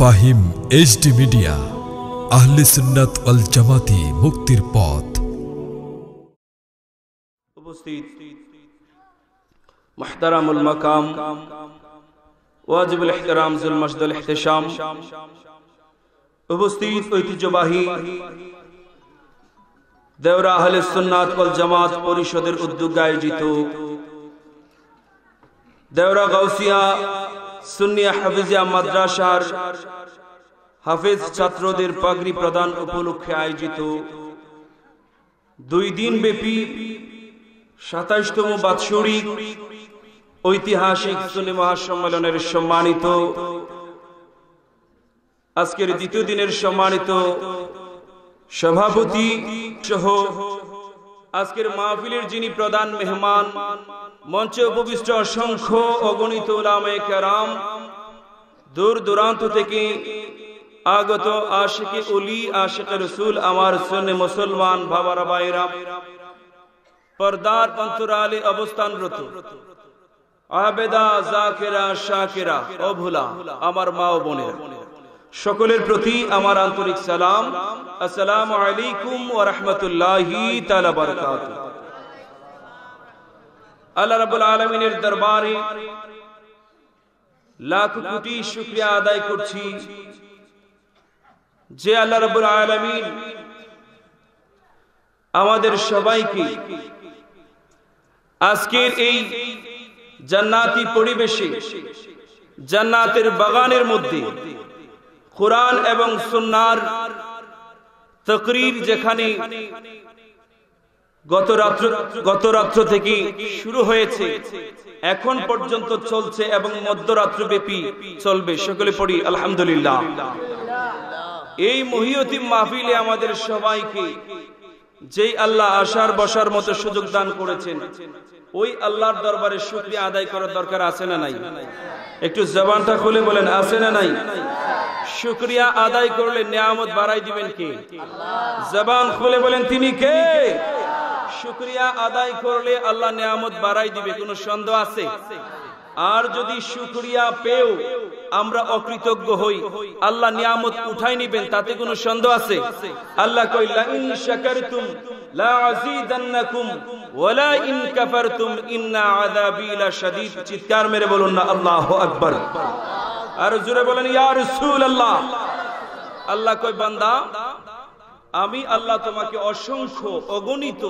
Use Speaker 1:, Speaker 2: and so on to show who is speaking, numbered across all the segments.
Speaker 1: Fahim HD media আহলে সুন্নাত ওয়াল জামাতি মুক্তির পথ উপস্থিত মাহতারামুল মাকাম ওয়াজিবুল ইহতরাম জুল মসদুল ইহতিশাম উপস্থিত ঐতিহ্যবাহী দেওরা আহলে সুন্নাত ওয়াল জামাত পরিষদের উদ্যোগে আয়োজিত দেওরা গাউসিয়া সুনিয়া হাফিজিয়া মাদ্রাসার হাফেজ ছাত্রদের পাগড়ি প্রদান উপলক্ষে আয়োজিত দুই দিন ব্যাপী সাতাশতম বাৎসরিক ঐতিহাসিক সুনি মহাসম্মেলনের সম্মানিত আজকের দ্বিতীয় দিনের সম্মানিত সভাপতি সহ আজকের মাহফিলের যিনি প্রধান মেহমান মঞ্চে উপবিষ্ট অসংখ্য অগণিত রাম দূর দূরান্ত থেকে আগত আশেকে অলি আশেকে রসুল আমার সন্নে মুসলমান বাবারা বাইরা পর্দার পন্তরালে অবস্থানরত আবেদা জাকেরা শাকেরা অভুলা আমার মা ও বোনের সকলের প্রতি আমার আন্তরিক সালাম আসসালাম আলাইকুম ও রহমতুল্লাহ আল্লাহ রাবুল আলমিনের দরবারে লাখ কোটি শুক্রিয়া আদায় করছি যে আল্লাহ রাবুল আলমিন আমাদের সবাইকে আজকের এই জান্নাতি পরিবেশে জান্নাতের বাগানের মধ্যে কোরআন এবং সুনার তকরির যেখানে গত রাত্র থেকে শুরু হয়েছে এখন পর্যন্ত চলছে এবং মধ্যরাত্র ব্যাপী চলবে সকলে পড়ি আলহামদুলিল্লাহ এই মহিয়তি মাহফিলে আমাদের সবাইকে যেই আল্লাহ আসার বসার মতো সুযোগ দান করেছেন ওই আল্লাহর দরবারে শুক্রিয়া আদায় করার দরকার আছে না নাই একটু জবানটা খুলে বলেন আছে না নাই শুক্রিয়া আদায় করলে নিয়ামত বাড়াই দিবেন কে জবান খুলে বলেন তিনি কে শুক্রিয়া আদায় করলে আল্লাহ নিয়ামত বাড়াই দিবে কোনো সন্দেহ আছে আর যদি শুক্রিয়া পেও আমরা অকৃতজ্ঞ হই আল্লাহ নিয়ামত উঠাই নিবেন তাতে কোনো সন্দেহ আছে আল্লাহ ইন শাকারতুম লা আযীদান্নাকুম ওয়া লা ইন কাফারতুম ইন্না চিৎকার মেরে বলুন না আল্লাহু আকবার আর জোরে বলেন ইয়া রাসূলুল্লাহ আল্লাহ কই বান্দা আমি আল্লাহ তোমাকে অসংখ্য অগণিত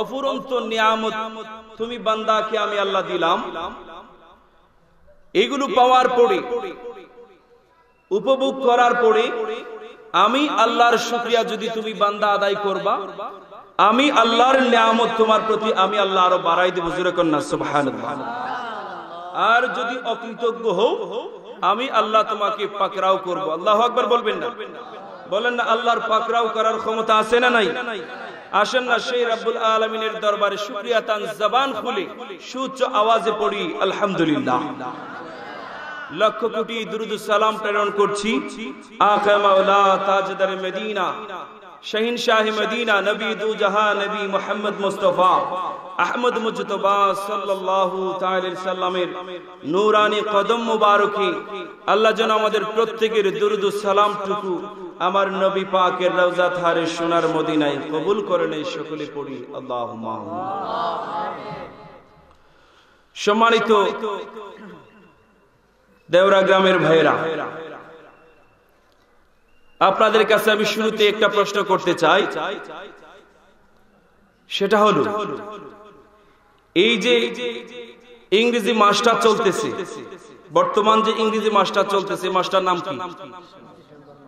Speaker 1: অফুরন্ত নিয়ামত তুমি বান্দাকে আমি আল্লাহ দিলাম এগুলো পাওয়ার পরে উপভোগ করার পরে আমি আল্লাহর শুক্রিয়া যদি তুমি বান্দা আদায় করবা আমি আল্লাহর নিয়ামত তোমার প্রতি আমি আল্লাহ আরো বাড়াই দেবো জোরে কন্যা সুবহান আর যদি অকৃতজ্ঞ হও আমি আল্লাহ তোমাকে পাকরাও করব আল্লাহ আকবার বলবেন না বলেন না আল্লাহর পাকরাও করার ক্ষমতা আছে না নাই আসেন না সেই রাব্বুল আলমিনের দরবারে শুক্রিয়া তান জবান খুলে সুচ্চ আওয়াজে পড়ি আলহামদুলিল্লাহ লক্ষ কোটি দুরুদ সালাম প্রেরণ করছি আখা মাওলা তাজদার মদিনা شہین شاہ مدینہ نبی دو جہاں نبی محمد مصطفیٰ احمد مجتبہ صلی اللہ تعالی সাল্লামের নুরানি কদম মুবারকে আল্লাহ যেন আমাদের প্রত্যেকের দুরুদ সালাম টুকু আমার নবী পাকের রওজা থারে সোনার মদিনায় কবুল করেন নেই সকলে পড়ি আল্লাহ সম্মানিত দেওরা গ্রামের ভাইরা আপনাদের কাছে আমি শুরুতে একটা প্রশ্ন করতে চাই সেটা হলো এই যে ইংরেজি মাস্টার চলতেছে বর্তমান যে ইংরেজি মাস্টার চলতেছে মাস্টার নাম কি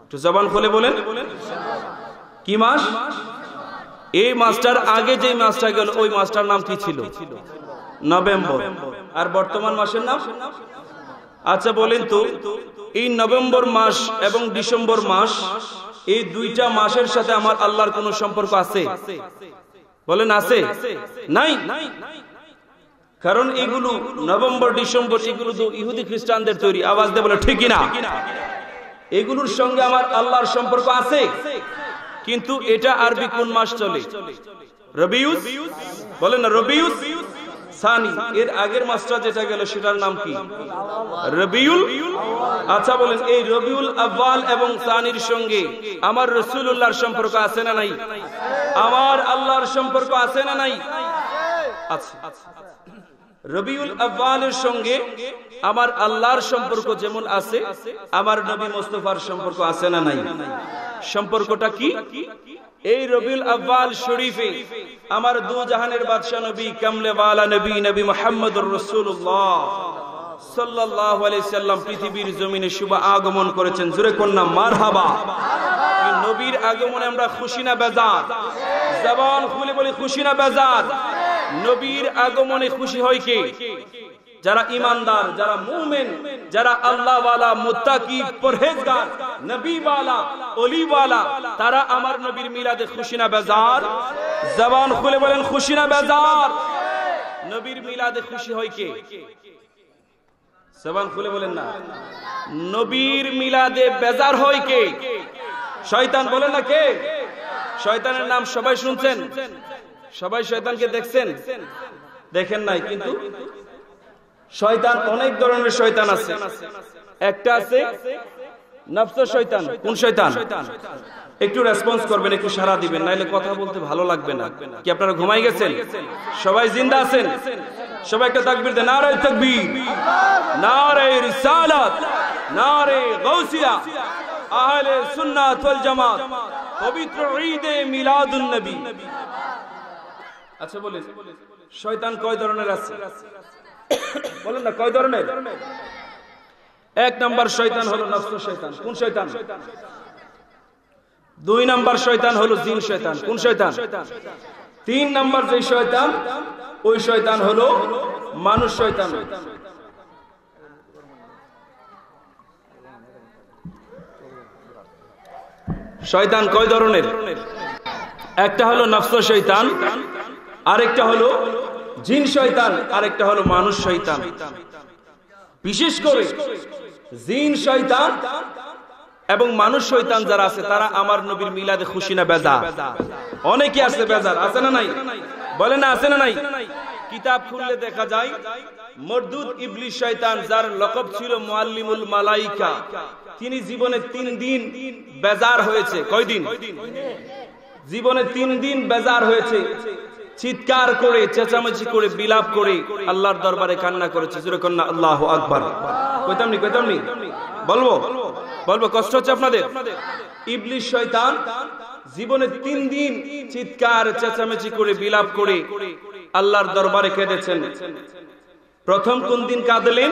Speaker 1: একটু জবান খোলে বলেন কি মাস এই মাস্টার আগে যে মাস্টার গেল ওই মাস্টার নাম কি ছিল নভেম্বর আর বর্তমান মাসের নাম আচ্ছা বলেন তো এই নভেম্বর মাস এবং ডিসেম্বর মাস এই দুইটা মাসের সাথে আমার আল্লাহর কোন সম্পর্ক আছে বলেন আছে নাই কারণ এগুলো নভেম্বর ডিসেম্বর এগুলো তো ইহুদি খ্রিস্টানদের তৈরি আওয়াজ দিয়ে বলে ঠিক না এগুলোর সঙ্গে আমার আল্লাহর সম্পর্ক আছে কিন্তু এটা আরবি কোন মাস চলে রবিউস বলেন না রবিউস সানি এর আগের মাসটা যেটা গেল সেটার নাম কি রবিউল আচ্ছা বলেন এই রবিউল আব্বাল এবং সানির সঙ্গে আমার রসুল্লাহর সম্পর্ক আছে না নাই আমার আল্লাহর সম্পর্ক আছে না নাই আচ্ছা, আচ্ছা, আচ্ছা। রবিউল আব্বালের সঙ্গে আমার আল্লাহর সম্পর্ক যেমন আছে আমার নবী মোস্তফার সম্পর্ক আছে না নাই সম্পর্কটা কি এই রবিউল আব্বাল শরীফে আমার দু জাহানের বাদশাহ নবী কামলেওয়ালা নবী নবী মোহাম্মদ রসুল্লাহ সাল্লাম পৃথিবীর জমিনে আগমন করেছেন জুরে কন্যা নবীর আগমনে আমরা খুশি না খুশি না নবীর আগমনে খুশি হয় কে যারা ইমানদার যারা মুমেন যারা আল্লাহওয়ালা পরহেজগার নবীওয়ালা অলিওয়ালা তারা আমার নবীর মিলাদে খুশিনা বেজার জবান খুলে বলেন খুশিনা বেজার নবীর মিলাদে খুশি হয় কে জবান খুলে বলেন না নবীর মিলাদে বেজার হয় কে শয়তান বলেন না কে শয়তানের নাম সবাই শুনছেন সবাই শয়তানকে দেখছেন দেখেন নাই কিন্তু শয়তান অনেক ধরনের শয়তান আছে একটা আছে নফস শয়তান কোন শয়তান একটু রেসপন্স করবেন একটু সারা দিবেন নাইলে কথা বলতে ভালো লাগবে না কি আপনারা ঘুমাই গেছেন সবাই জিন্দা আছেন সবাই একটা তাকবির দেন নারায় তাকবির নারায় রিসালাত নারায় গাউসিয়া আহলে সুন্নাত ওয়াল জামাত পবিত্র ঈদে মিলাদুন নবী আচ্ছা বলেন শয়তান কয় ধরনের আছে বলেন না কয় ধরনের এক নাম্বার শয়তান হলো নফস শয়তান কোন শয়তান দুই নাম্বার শয়তান হলো জিন শয়তান কোন শয়তান তিন নাম্বার যে শয়তান ওই শয়তান হলো মানুষ শয়তান শয়তান কয় ধরনের একটা হলো নফস শৈতান আরেকটা হলো জিন শয়তান আরেকটা হলো মানুষ শয়তান বিশেষ করে জিন শয়তান এবং মানুষ শৈতান যারা আছে তারা আমার নবীর মিলাদে খুশি না বেজার অনেকে আছে বেজার আছে না নাই বলে না আছে না নাই কিতাব খুললে দেখা যায় মরদুদ ইবলিশ শয়তান যার লকব ছিল মুআল্লিমুল মালাইকা তিনি জীবনে তিন দিন বেজার হয়েছে কয়দিন জীবনে তিন দিন বেজার হয়েছে চিৎকার করে চেঁচামেচি করে বিলাপ করে আল্লাহর দরবারে কান্না করেছে সুরকন্যা আল্লাহ আকবর কইতাম নি কইতাম নি বলবো বলবো কষ্ট হচ্ছে আপনাদের ইবলিশ শয়তান জীবনে তিন দিন চিৎকার চেঁচামেচি করে বিলাপ করে আল্লাহর দরবারে কেঁদেছেন প্রথম কোন দিন কাঁদলেন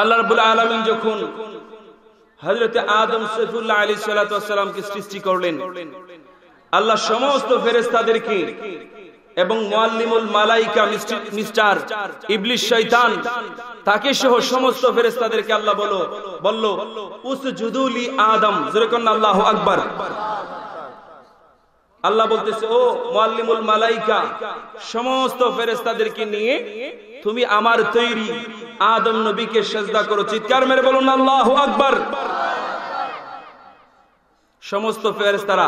Speaker 1: আল্লাহ রাব্বুল আলামিন যখন হযরত আদম সাইফুল্লাহ আলাইহিস সালাতু ওয়াস সালামকে সৃষ্টি করলেন আল্লাহ সমস্ত ফেরেস্তাদেরকে এবং মোয়াল্লিমুল মালাইকা মিস্টার ইবলিশ শয়তান তাকে সহ সমস্ত ফেরেস্তাদেরকে আল্লাহ বলো বলল উস জুদুলি আদম যেরকম আল্লাহ আকবার আল্লাহ বলতেছে ও মোয়াল্লিমুল মালাইকা সমস্ত ফেরেস্তাদেরকে নিয়ে তুমি আমার তৈরি আদম নবীকে সেজদা করো চিৎকার মেরে বলুন আল্লাহ আকবার সমস্ত ফেরেস্তারা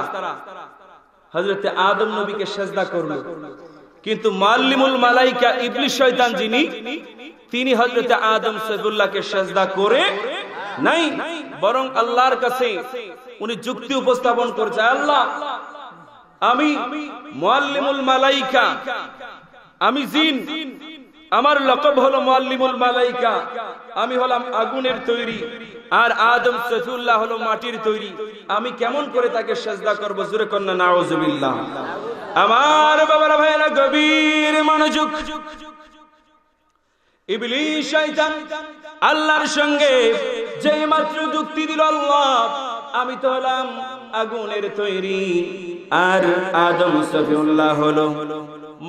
Speaker 1: হজরতে আদম নবীকে সেজদা করলো কিন্তু মাল্লিমুল মালাইকা ইবলি শয়তান যিনি তিনি হজরতে আদম সৈদুল্লাহকে সেজদা করে নাই বরং আল্লাহর কাছে উনি যুক্তি উপস্থাপন করছে আল্লাহ আমি মাল্লিমুল মালাইকা আমি জিন আমার লকব হলো মোয়াল্লিমুল মালাইকা আমি হলাম আগুনের তৈরি আর আদম সফিউল্লাহ হলো মাটির তৈরি আমি কেমন করে তাকে সেজদা করব জুরে কন্যা নাওজুবিল্লাহ আমার বাবারা ভাইরা গভীর মনোযোগ ইবলিশ শয়তান আল্লাহর সঙ্গে যে মাত্র যুক্তি দিল আল্লাহ আমি তো হলাম আগুনের তৈরি আর আদম সফিউল্লাহ হলো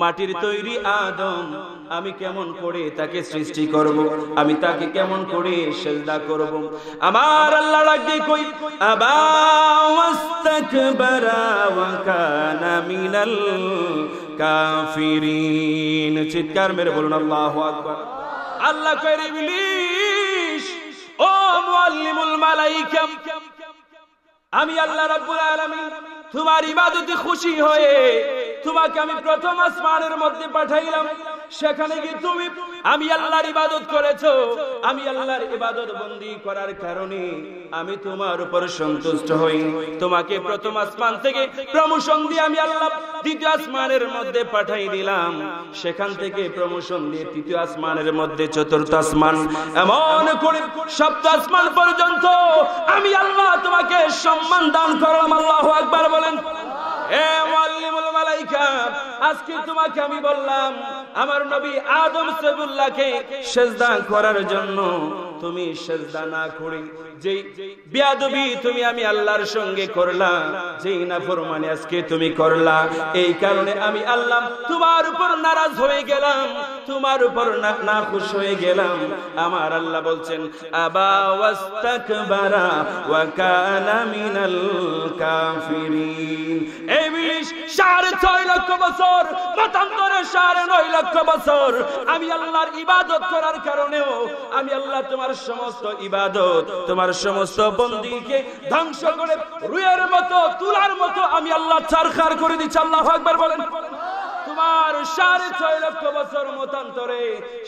Speaker 1: মাটির তৈরি আদম আমি কেমন করে তাকে সৃষ্টি করব আমি তাকে কেমন করে সেজদা করব আমার আল্লাহ লাগে কই ওয়া কানা মিনাল কাফিরিন চিৎকার মেরে বলুন আল্লাহু আকবার আল্লাহ কয় রে ও মুআল্লিমুল মালাইকা আমি আল্লাহ রাব্বুল আলামিন তোমার ইবাদতে খুশি হয়ে তোমাকে আমি প্রথম আসমানের মধ্যে পাঠাইলাম সেখানে কি তুমি আমি আল্লাহর ইবাদত করেছো আমি আল্লাহর ইবাদত বন্দী করার কারণে আমি তোমার উপর সন্তুষ্ট হই তোমাকে প্রথম আসমান থেকে প্রমোশন দিয়ে আমি আল্লাহ দ্বিতীয় আসমানের মধ্যে পাঠাই দিলাম সেখান থেকে প্রমোশন দিয়ে তৃতীয় আসমানের মধ্যে চতুর্থ আসমান এমন করে সপ্ত আসমান পর্যন্ত আমি আল্লাহ তোমাকে সম্মান দান করলাম আল্লাহ আকবার বলেন আজকে তোমাকে আমি বললাম আমার নবী আদম সেবুল্লাহকে সেজদা করার জন্য তুমি সেজদা না করে যে বিয়াদবি তুমি আমি আল্লাহর সঙ্গে করলা যেই না ফরমানি আজকে তুমি করলা এই কারণে আমি আল্লাহ তোমার উপর নারাজ হয়ে গেলাম তোমার উপর না খুশ হয়ে গেলাম আমার আল্লাহ বলছেন আবা ওয়াস্তাকবারা ওয়া কানা মিনাল কাফিরিন এই বিশ সাড়ে ছয় লক্ষ বছর মতান্তরে সাড়ে নয় লক্ষ বছর আমি আল্লাহর ইবাদত করার কারণেও আমি আল্লাহ তোমার সমস্ত ইবাদত তোমার সমস্ত বন্দীকে ধ্বংস করে রুয়ের মতো তুলার মতো আমি আল্লাহ ছারখার করে দিচ্ছি আল্লাহ একবার বলেন তোমার সাড়ে ছয় লক্ষ বছর মতান্তরে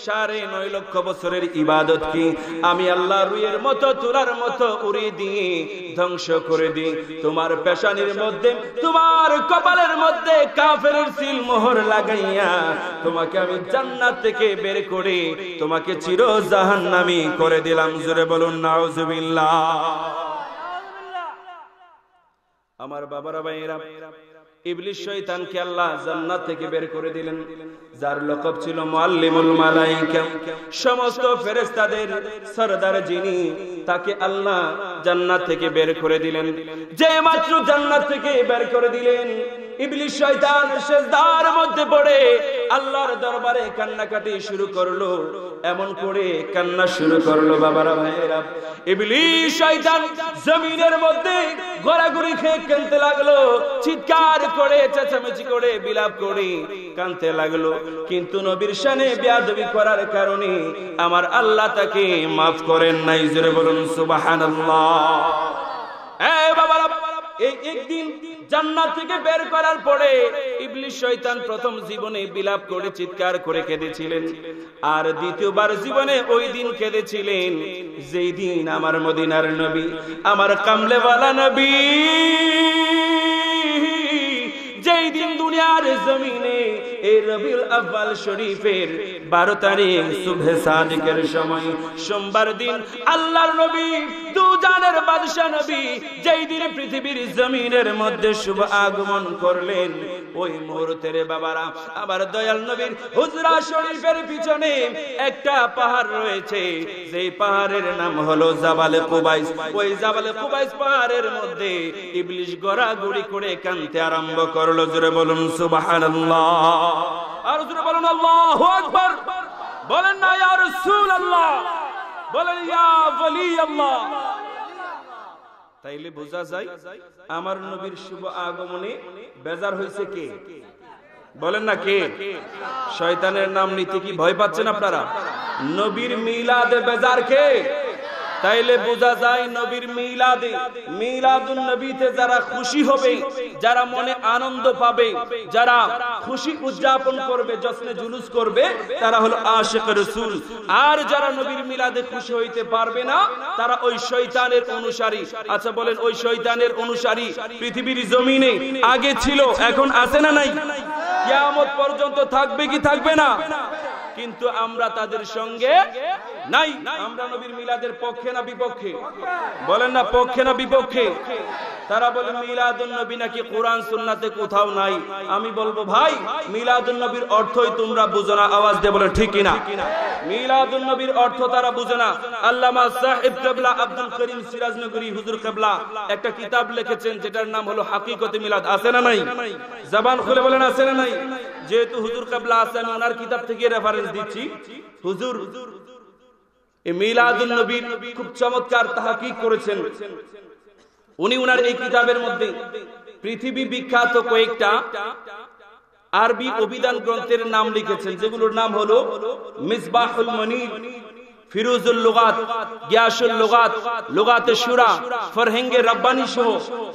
Speaker 1: সাড়ে নয় লক্ষ বছরের ইবাদত কি আমি আল্লাহ রুইয়ের মতো তোলার মতো উড়ি দিই ধ্বংস করে দিই তোমার পেশানির মধ্যে তোমার কপালের মধ্যে কাফের সিল মোহর লাগাইয়া তোমাকে আমি জান্নাত থেকে বের করে তোমাকে চির জাহান্নামি করে দিলাম জোরে বলুন নাউজুবিল্লাহ আমার বাবারা ভাইয়েরা ইবলিশ শয়তানকে আল্লাহ জান্নাত থেকে বের করে দিলেন যার লকব ছিল মুআল্লিমুল মালাইকা সমস্ত ফেরেশতাদের সরদার যিনি তাকে আল্লাহ জান্নাত থেকে বের করে দিলেন যে মাত্র জান্নাত থেকে বের করে দিলেন ইবলিশ শয়তান সেজদার মধ্যে পড়ে আল্লাহর দরবারে শুরু করলো এমন করে কান্না শুরু করলো বাবারা ভাইয়েরা ইবলিশ শয়তান জমিনের মধ্যে খেয়ে কানতে লাগলো চিৎকার করে চেঁচামেচি করে বিলাপ করে কানতে লাগলো কিন্তু নবীর শানে বেয়াদবি করার কারণে আমার আল্লাহ তাকে মাফ করেন নাই জোরে বলুন সুবহানাল্লাহ এ বাবারা এই একদিন জান্নাত থেকে বের করার পরে ইবলিস শয়তান প্রথম জীবনে বিলাপ করে চিৎকার করে কেঁদেছিলেন আর দ্বিতীয়বার জীবনে ওই দিন কেঁদেছিলেন যেই দিন আমার মদিনার নবী আমার কামলেওয়ালা নবী যেই দিন দুনিয়ার জমিনে এই রবিউল আব্বাল শরীফের বারো তারিখ শুভে সাদিকের সময় সোমবার দিন আল্লাহর নবী দুজনের বাদশাহ নবী যেই দিন পৃথিবীর জমিনের মধ্যে শুভ আগমন করলেন ওই মুহূর্তের বাবারা আবার দয়াল নবীর হুজরা শরীফের পিছনে একটা পাহাড় রয়েছে যেই পাহাড়ের নাম হলো জাবালে কুবাইস ওই জাবালে কুবাইস পাহাড়ের মধ্যে ইবলিশ গড়াগড়ি করে কানতে আরম্ভ করল হলো জোরে বলুন সুবাহান আর জোরে বলুন বলেন না ইয়া বলেন ইয়া আল্লাহ তাইলে বোঝা যায় আমার নবীর শুভ আগমনে বেজার হয়েছে কে বলেন না কে শয়তানের নাম নিতে কি ভয় পাচ্ছেন আপনারা নবীর মিলাদে বেজার কে তাইলে বোঝা যায় নবীর মিলাদে মিলাদুন নবীতে যারা খুশি হবে যারা মনে আনন্দ পাবে যারা খুশি উদযাপন করবে যশ্নে জুলুস করবে তারা হলো আশেক রসুল আর যারা নবীর মিলাদে খুশি হইতে পারবে না তারা ওই শয়তানের অনুসারী আচ্ছা বলেন ওই শয়তানের অনুসারী পৃথিবীর জমিনে আগে ছিল এখন আছে না নাই কিয়ামত পর্যন্ত থাকবে কি থাকবে না কিন্তু আমরা তাদের সঙ্গে নাই আমরা নবীর মিলাদের পক্ষে না বিপক্ষে বলেন না পক্ষে না বিপক্ষে তারা বলে নবী নাকি কোরআন সুন্নাতে কোথাও নাই আমি বলবো ভাই নবীর অর্থই তোমরা বুঝো না আওয়াজ দিয়ে বলে ঠিক কিনা নবীর অর্থ তারা বুঝে না আল্লামা সাহেব কেবলা আব্দুল করিম সিরাজনগরী হুজুর কেবলা একটা কিতাব লিখেছেন যেটার নাম হলো হাকিকতে মিলাদ আছে না নাই জবান খুলে বলেন আছে না নাই যেহেতু হুজুর কেবলা আছে আমি ওনার কিতাব থেকে রেফারেন্স দিচ্ছি হুজুর এই মিলাদুল নবীর খুব চমৎকার তাহাকি করেছেন উনি উনার এই কিতাবের মধ্যে পৃথিবী বিখ্যাত কয়েকটা আরবি অভিধান গ্রন্থের নাম লিখেছেন যেগুলোর নাম হলো মিসবাহুল মনির ফিরুজুল লুগাত গিয়াসুল লুগাত লুগাতে সুরা ফরহেঙ্গে রব্বানি সহ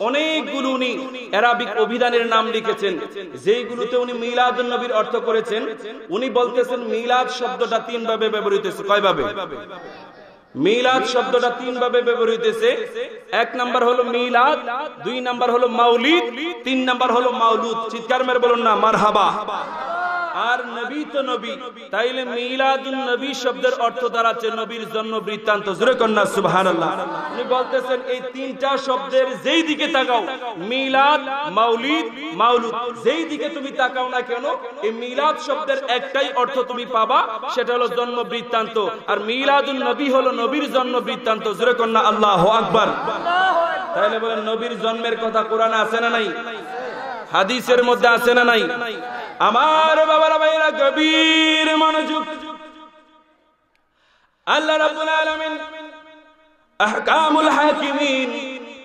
Speaker 1: অনেকগুলো উনি অ্যারাবিক অভিধানের নাম লিখেছেন যেইগুলোতে উনি মিলাদ নবীর অর্থ করেছেন উনি বলতেছেন মিলাদ শব্দটা তিন ভাবে ব্যবহৃত হয়েছে কয় ভাবে মিলাদ শব্দটা তিন ভাবে ব্যবহৃত এক নাম্বার হলো মিলাদ দুই নাম্বার হলো মাউলিদ তিন নাম্বার হলো মাউলুদ চিৎকার মেরে বলুন না মারহাবা আর নবী তো নবী তাইলে মিলাদুন নবী শব্দের অর্থ দাঁড়াচ্ছে নবীর জন্য বৃত্তান্ত জোরে কন্যা সুবহানাল্লাহ উনি বলতেছেন এই তিনটা শব্দের যেই দিকে তাকাও মিলাদ মাউলিদ মাউলুদ যেই দিকে তুমি তাকাও না কেন এই মিলাদ শব্দের একটাই অর্থ তুমি পাবা সেটা হলো জন্ম বৃত্তান্ত আর মিলাদুন নবী হলো নবীর জন্ম বৃত্তান্ত জোরে কন্যা আল্লাহ আকবার তাহলে বলেন নবীর জন্মের কথা কোরআনে আছে না নাই হাদিসের মধ্যে আছে না নাই আমার বাবার ভাইরা গভীর মনোযোগ আল্লাহ রাব্বুল আলামিন আহকামুল হাকিমিন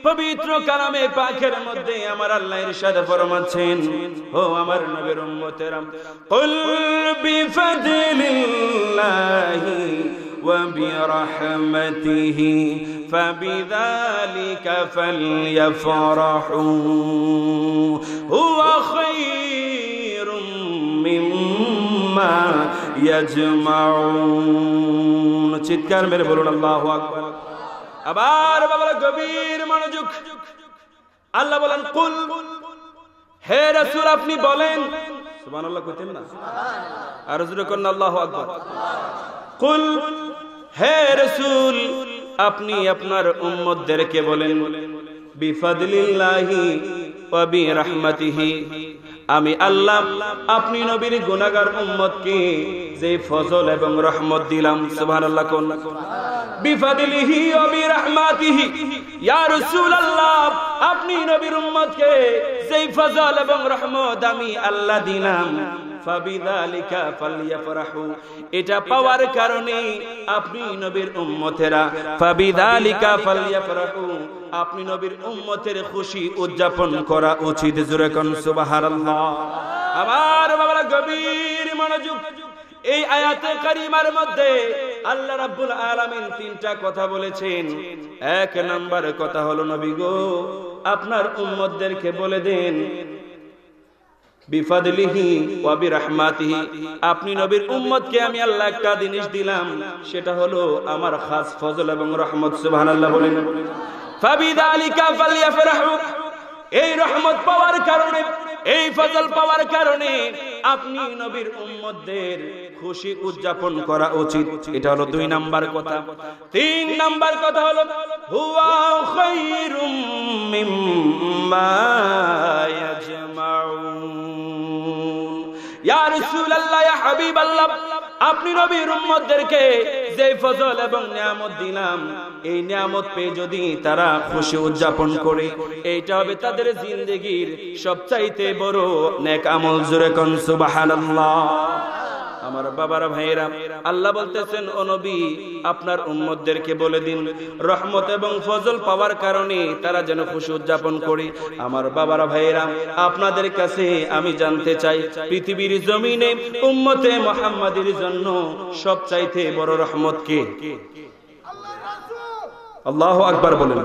Speaker 1: পবিত্র কালামে পাখের মধ্যে আমার আল্লাহ ইরশাদ ফরমাচ্ছেন ও আমার নবীর উম্মতেরা কুল বিফাদলিল্লাহি ওয়া বিরহমাতিহি فبذلك فليفرحوا هو خير مما يجمعون چتکار میرے بولون اللہ اکبر ابار بابر گبیر منجک اللہ بولن قل ہے رسول اپنی بولین سبحان الله کوئی تیم الله ارزو رکن اللہ قل ہے رسول আপনি আপনার উম্মতদেরকে বলেন বিফাদলিল্লাহি ওয়া বিরহমাতিহি আমি আল্লাহ আপনি নবীর গুনাগার উম্মত কে যে ফজল এবং রহমত দিলাম সুবহান আল্লাহ কোন বিফাদিলিহি ও বিরহমাতিহি ইয়া রাসূলুল্লাহ আপনি নবীর উম্মত কে যে ফজল এবং রহমত আমি আল্লাহ দিলাম ফাবিযালিকা ফালইয়াফরাহু এটা পাওয়ার কারণে আপনি নবীর উম্মতেরা ফাবিযালিকা ফালইয়াফরাহু আপনি নবীর উম্মতের খুশি উদযাপন করা উচিত জোরে কন সুবহানাল্লাহ আবার বাবা গভীর মনোযোগ এই আয়াতে কারিমার মধ্যে আল্লাহ রাব্বুল আলামিন তিনটা কথা বলেছেন এক নাম্বার কথা হলো নবী গো আপনার উম্মতদেরকে বলে দেন বিফাদলিহি ওয়া বিরহমাতিহি আপনি নবীর উম্মতকে আমি আল্লাহ একটা জিনিস দিলাম সেটা হলো আমার খাস ফজল এবং রহমত সুবহানাল্লাহ বলেন এই রহমত পাওয়ার কারণে এই ফজল পাওয়ার কারণে আপনি নবীর উম্মতদের খুশি উদযাপন করা উচিত এটা হলো দুই নাম্বার কথা তিন নাম্বার কথা হলো হুয়া খায়রুম মিম্মা ইয়াজমাউন আপনি নবীর উম্মতদেরকে যে ফজল এবং নিয়ামত দিলাম এই নিয়ামত পেয়ে যদি তারা খুশি উদযাপন করে এইটা হবে তাদের জিন্দগির সবচাইতে বড় নেক আমল জুরে কনসু সুবহানাল্লাহ আমার বাবারা ভাইরা আল্লাহ বলতেছেন ও নবী আপনার উম্মতদেরকে বলে দিন রহমত এবং ফজল পাওয়ার কারণে তারা যেন খুশি উদযাপন করে আমার বাবারা ভাইরা আপনাদের কাছে আমি জানতে চাই পৃথিবীর জমিনে উম্মতে মোহাম্মদের জন্য সব চাইতে বড় রহমত কে আল্লাহ আকবার বলেন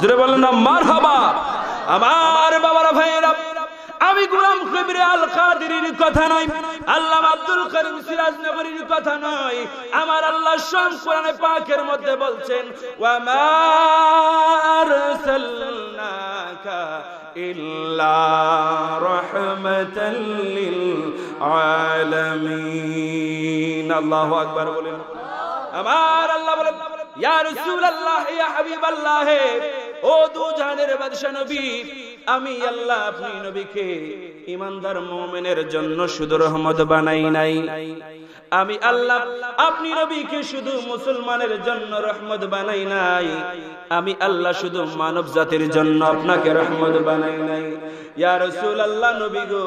Speaker 1: জুড়ে বলেন না মার আমার বাবারা ভাইয়েরা আমি গুলাম কবির আল কাদেরীর কথা নয় আল্লাহ আব্দুল করিম সিরাজ নবরীর কথা নয় আমার আল্লাহ স্বয়ং কোরআনে পাকের মধ্যে বলছেন ওয়া মা আরসালনাকা ইল্লা রাহমাতাল লিল আলামিন আল্লাহু আকবার বলেন আমার আল্লাহ বলেন ইয়া রাসূলুল্লাহ ইয়া হাবিবাল্লাহ ও বাদশা নবী আমি আল্লাহ আপনি নবীকে ইমানদার মোমেনের জন্য শুধু রহমত বানাই নাই আমি আল্লাহ আপনি নবীকে শুধু মুসলমানের জন্য রহমত বানাই নাই আমি আল্লাহ শুধু মানব জাতির জন্য আপনাকে রহমত বানাই নাই ইয়া রাসূলুল্লাহ নবী গো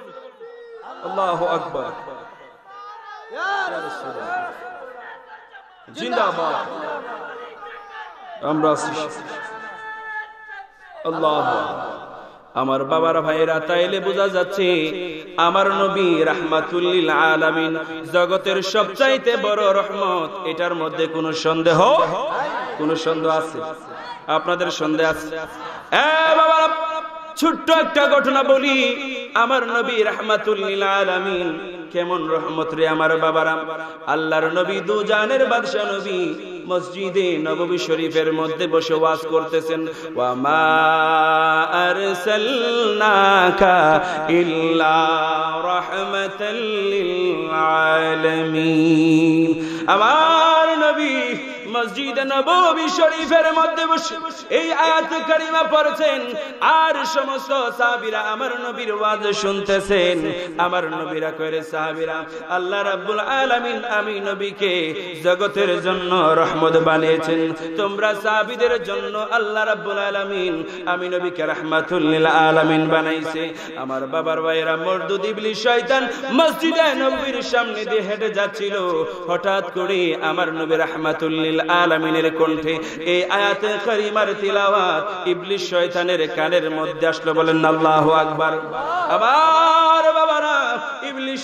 Speaker 1: আল্লাহ আকবর আমার বাবার ভাইয়েরা তাইলে বোঝা যাচ্ছে আমার নবী রাহমাতুল্লিল আলামিন জগতের সবচাইতে বড় রহমত এটার মধ্যে কোন সন্দেহ কোন সন্দেহ আছে আপনাদের সন্দেহ আছে ছোট্ট একটা ঘটনা বলি আমার নবী রহমাতুল আলমিন কেমন রহমত রে আমার বাবারা আল্লাহর নবী দুজানের বাদশা নবী মসজিদে নবী শরীফের মধ্যে বসে ওয়াজ করতেছেন ওয়া মা আরসালনাকা ইল্লা রাহমাতাল লিল আলামিন আমার নবী মসজিদ নবী শরীফের মধ্যে বসে এই আয়াত কারিমা পড়ছেন আর সমস্ত সাহাবীরা আমার নবীর ওয়াজ শুনতেছেন আমার নবীরা করে সাহাবীরা আল্লাহ রাব্বুল আলামিন আমি নবীকে জগতের জন্য রহমত বানিয়েছেন তোমরা সাহাবীদের জন্য আল্লাহ রাব্বুল আলামিন আমি নবীকে রাহমাতুল লিল আলামিন বানাইছে আমার বাবার ভাইরা মরদুদ ইবলিস শয়তান মসজিদে নবীর সামনে দিয়ে হেঁটে যাচ্ছিল হঠাৎ করে আমার নবী রাহমাতুল লিল আলামিনের কণ্ঠে এই আয়াতে কারিমার তিলাওয়াত ইবলিশ শয়তানের কানের মধ্যে আসলো বলেন আল্লাহু আকবার আবার বাবারা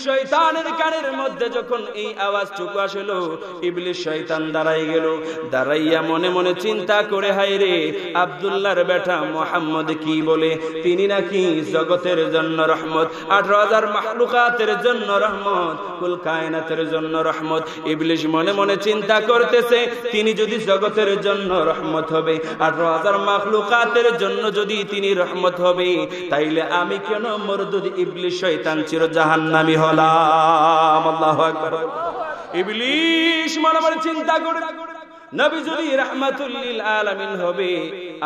Speaker 1: শয়তানের কানের মধ্যে যখন এই আসলো ইবলিশ শয়তান দাঁড়াই গেল দাঁড়াইয়া মনে মনে চিন্তা করে হাইরে বেটা মোহাম্মদ কি বলে তিনি নাকি জগতের জন্য রহমত আঠারো হাজার মাহলুকাতের জন্য রহমত কুল কায়নাতের জন্য রহমত ইবলিশ মনে মনে চিন্তা করতেছে তিনি যদি জগতের জন্য রহমত হবে আঠারো হাজার মাহলুকাতের জন্য যদি তিনি রহমত হবে তাইলে আমি কেন মরদুদ ইবলিশ শয়তান চির নামি হলাম আল্লাহ একবার ইবলিশ মনে মনে চিন্তা করে নবী যদি রাহমাতুল্লিল আলামিন হবে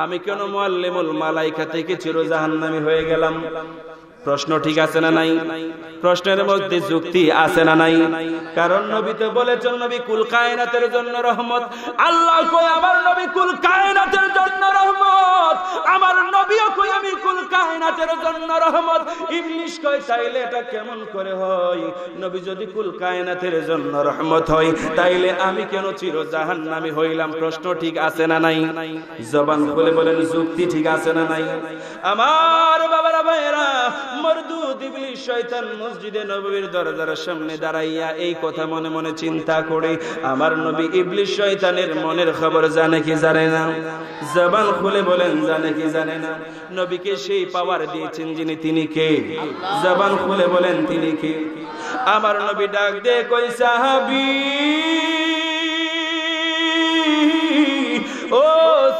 Speaker 1: আমি কেন মুআল্লিমুল মালাইকা থেকে চিরজাহান্নামী হয়ে গেলাম প্রশ্ন ঠিক আছে না নাই প্রশ্নের মধ্যে যুক্তি আছে না নাই কারণ নবী তো বলেছেন নবী কুল কায়নাতের জন্য রহমত আল্লাহ কই আমার নবী কুল কায়নাতের জন্য রহমত আমার নবীও কই আমি কুল কায়নাতের জন্য রহমত ইংলিশ কই চাইলে এটা কেমন করে হয় নবী যদি কুল কায়নাতের জন্য রহমত হয় তাইলে আমি কেন চির জাহান্নামি হইলাম প্রশ্ন ঠিক আছে না নাই জবান খুলে বলেন যুক্তি ঠিক আছে না নাই আমার বাবারা ভাইরা মরদুদ ইবলিস শয়তান মসজিদে নববীর দরজার সামনে দাঁড়াইয়া এই কথা মনে মনে চিন্তা করে আমার নবী ইবলিস শয়তানের মনের খবর জানে কি জানে না জবান খুলে বলেন জানে কি জানে না নবীকে সেই পাওয়ার দিয়েছেন যিনি তিনি কে জবান খুলে বলেন তিনি কে আমার নবী ডাক দে কই সাহাবি ও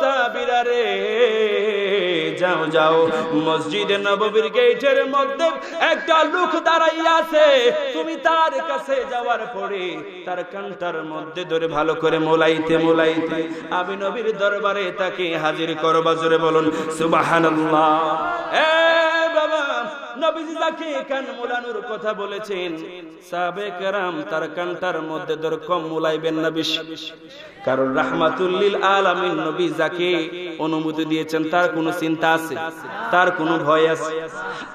Speaker 1: সাহাবিরা রে নাও যাও মসজিদে নববীর গেটের মধ্যে একটা লোক দাঁড়াইয়া আছে তুমি তার কাছে যাওয়ার পরে তার কান্টার মধ্যে ধরে ভালো করে মোলাইতে মোলাইতে আমি নবীর দরবারে তাকে হাজির করবা জোরে বলুন সুবহানাল্লাহ এ বাবা মোলানোর কথা বলেছেন তার মধ্যে কম মোলাইবেন না কারণ রাহমাতুল্লিল আলমিন নবী জাকে অনুমতি দিয়েছেন তার কোনো চিন্তা আছে তার কোনো ভয় আছে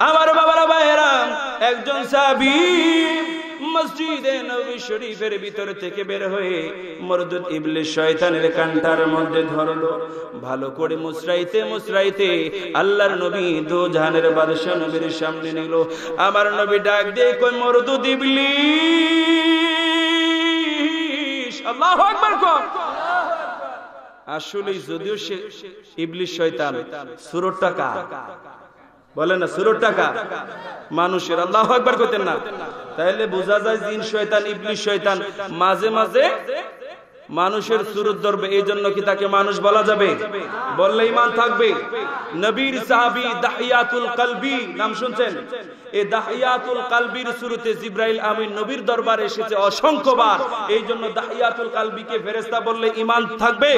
Speaker 1: আমার বাবারা ভাইয়েরা একজন সাবি নবী শরীফের থেকে বের হয়ে শয়তানের কান্টার মধ্যে ধরলো ভালো করে মুসরাইতে মুসরাইতে আল্লাহর নবী দু জাহানের বাদশাহ নবীর সামনে নিল আমার নবী ডাক দিয়ে কই মরদুদ ইবলিস কর আসলে যদিও সে ইবলিশ শয়তান সুরোর টাকা বলে না সুরোর টাকা মানুষের আল্লাহ একবার করতেন না তাইলে বোঝা যায় জিন শয়তান ইবলিশ শয়তান মাঝে মাঝে মানুষের সুরত ধরবে এই জন্য কি তাকে মানুষ বলা যাবে বললে ইমান থাকবে নবীর সাহাবি দাহিয়াতুল কালবি নাম শুনছেন এই দাহিয়াতুল কালবির শুরুতে জিব্রাইল আমিন নবীর দরবারে এসেছে অসংখ্যবার এই জন্য দাহিয়াতুল কালবিকে ফেরেস্তা বললে ইমান থাকবে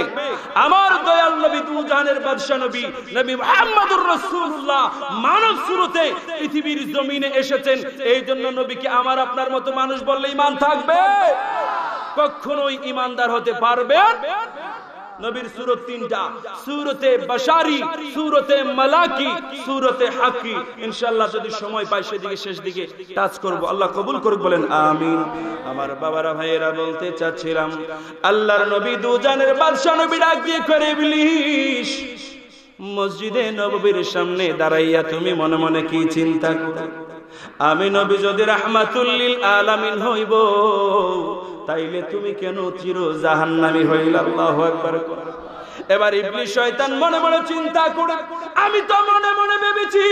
Speaker 1: আমার দয়াল নবী জাহানের বাদশা নবী নবী মুহাম্মদুর রাসূলুল্লাহ মানব শুরুতে পৃথিবীর জমিনে এসেছেন এই জন্য নবীকে আমার আপনার মতো মানুষ বললে ইমান থাকবে না কখনোই ইমানদার হতে পারবে নবীর সুরত তিনটা সুরতে বসারি সুরতে মালাকি সুরতে হাকি ইনশাল্লাহ যদি সময় পাই সেদিকে শেষ দিকে টাচ করব আল্লাহ কবুল করুক বলেন আমিন আমার বাবারা ভাইয়েরা বলতে চাচ্ছিলাম আল্লাহর নবী দুজনের বাদশা নবী ডাক দিয়ে করে ইবলিশ মসজিদে নববীর সামনে দাঁড়াইয়া তুমি মনে মনে কি চিন্তা করো আমি নবী যদি রাহমাতুল্লিল আলামিন হইব তাইলে তুমি কেন চির জাহান নামি হইল আল্লাহ একবার এবার ইবলি শয়তান মনে মনে চিন্তা করে আমি তো মনে মনে ভেবেছি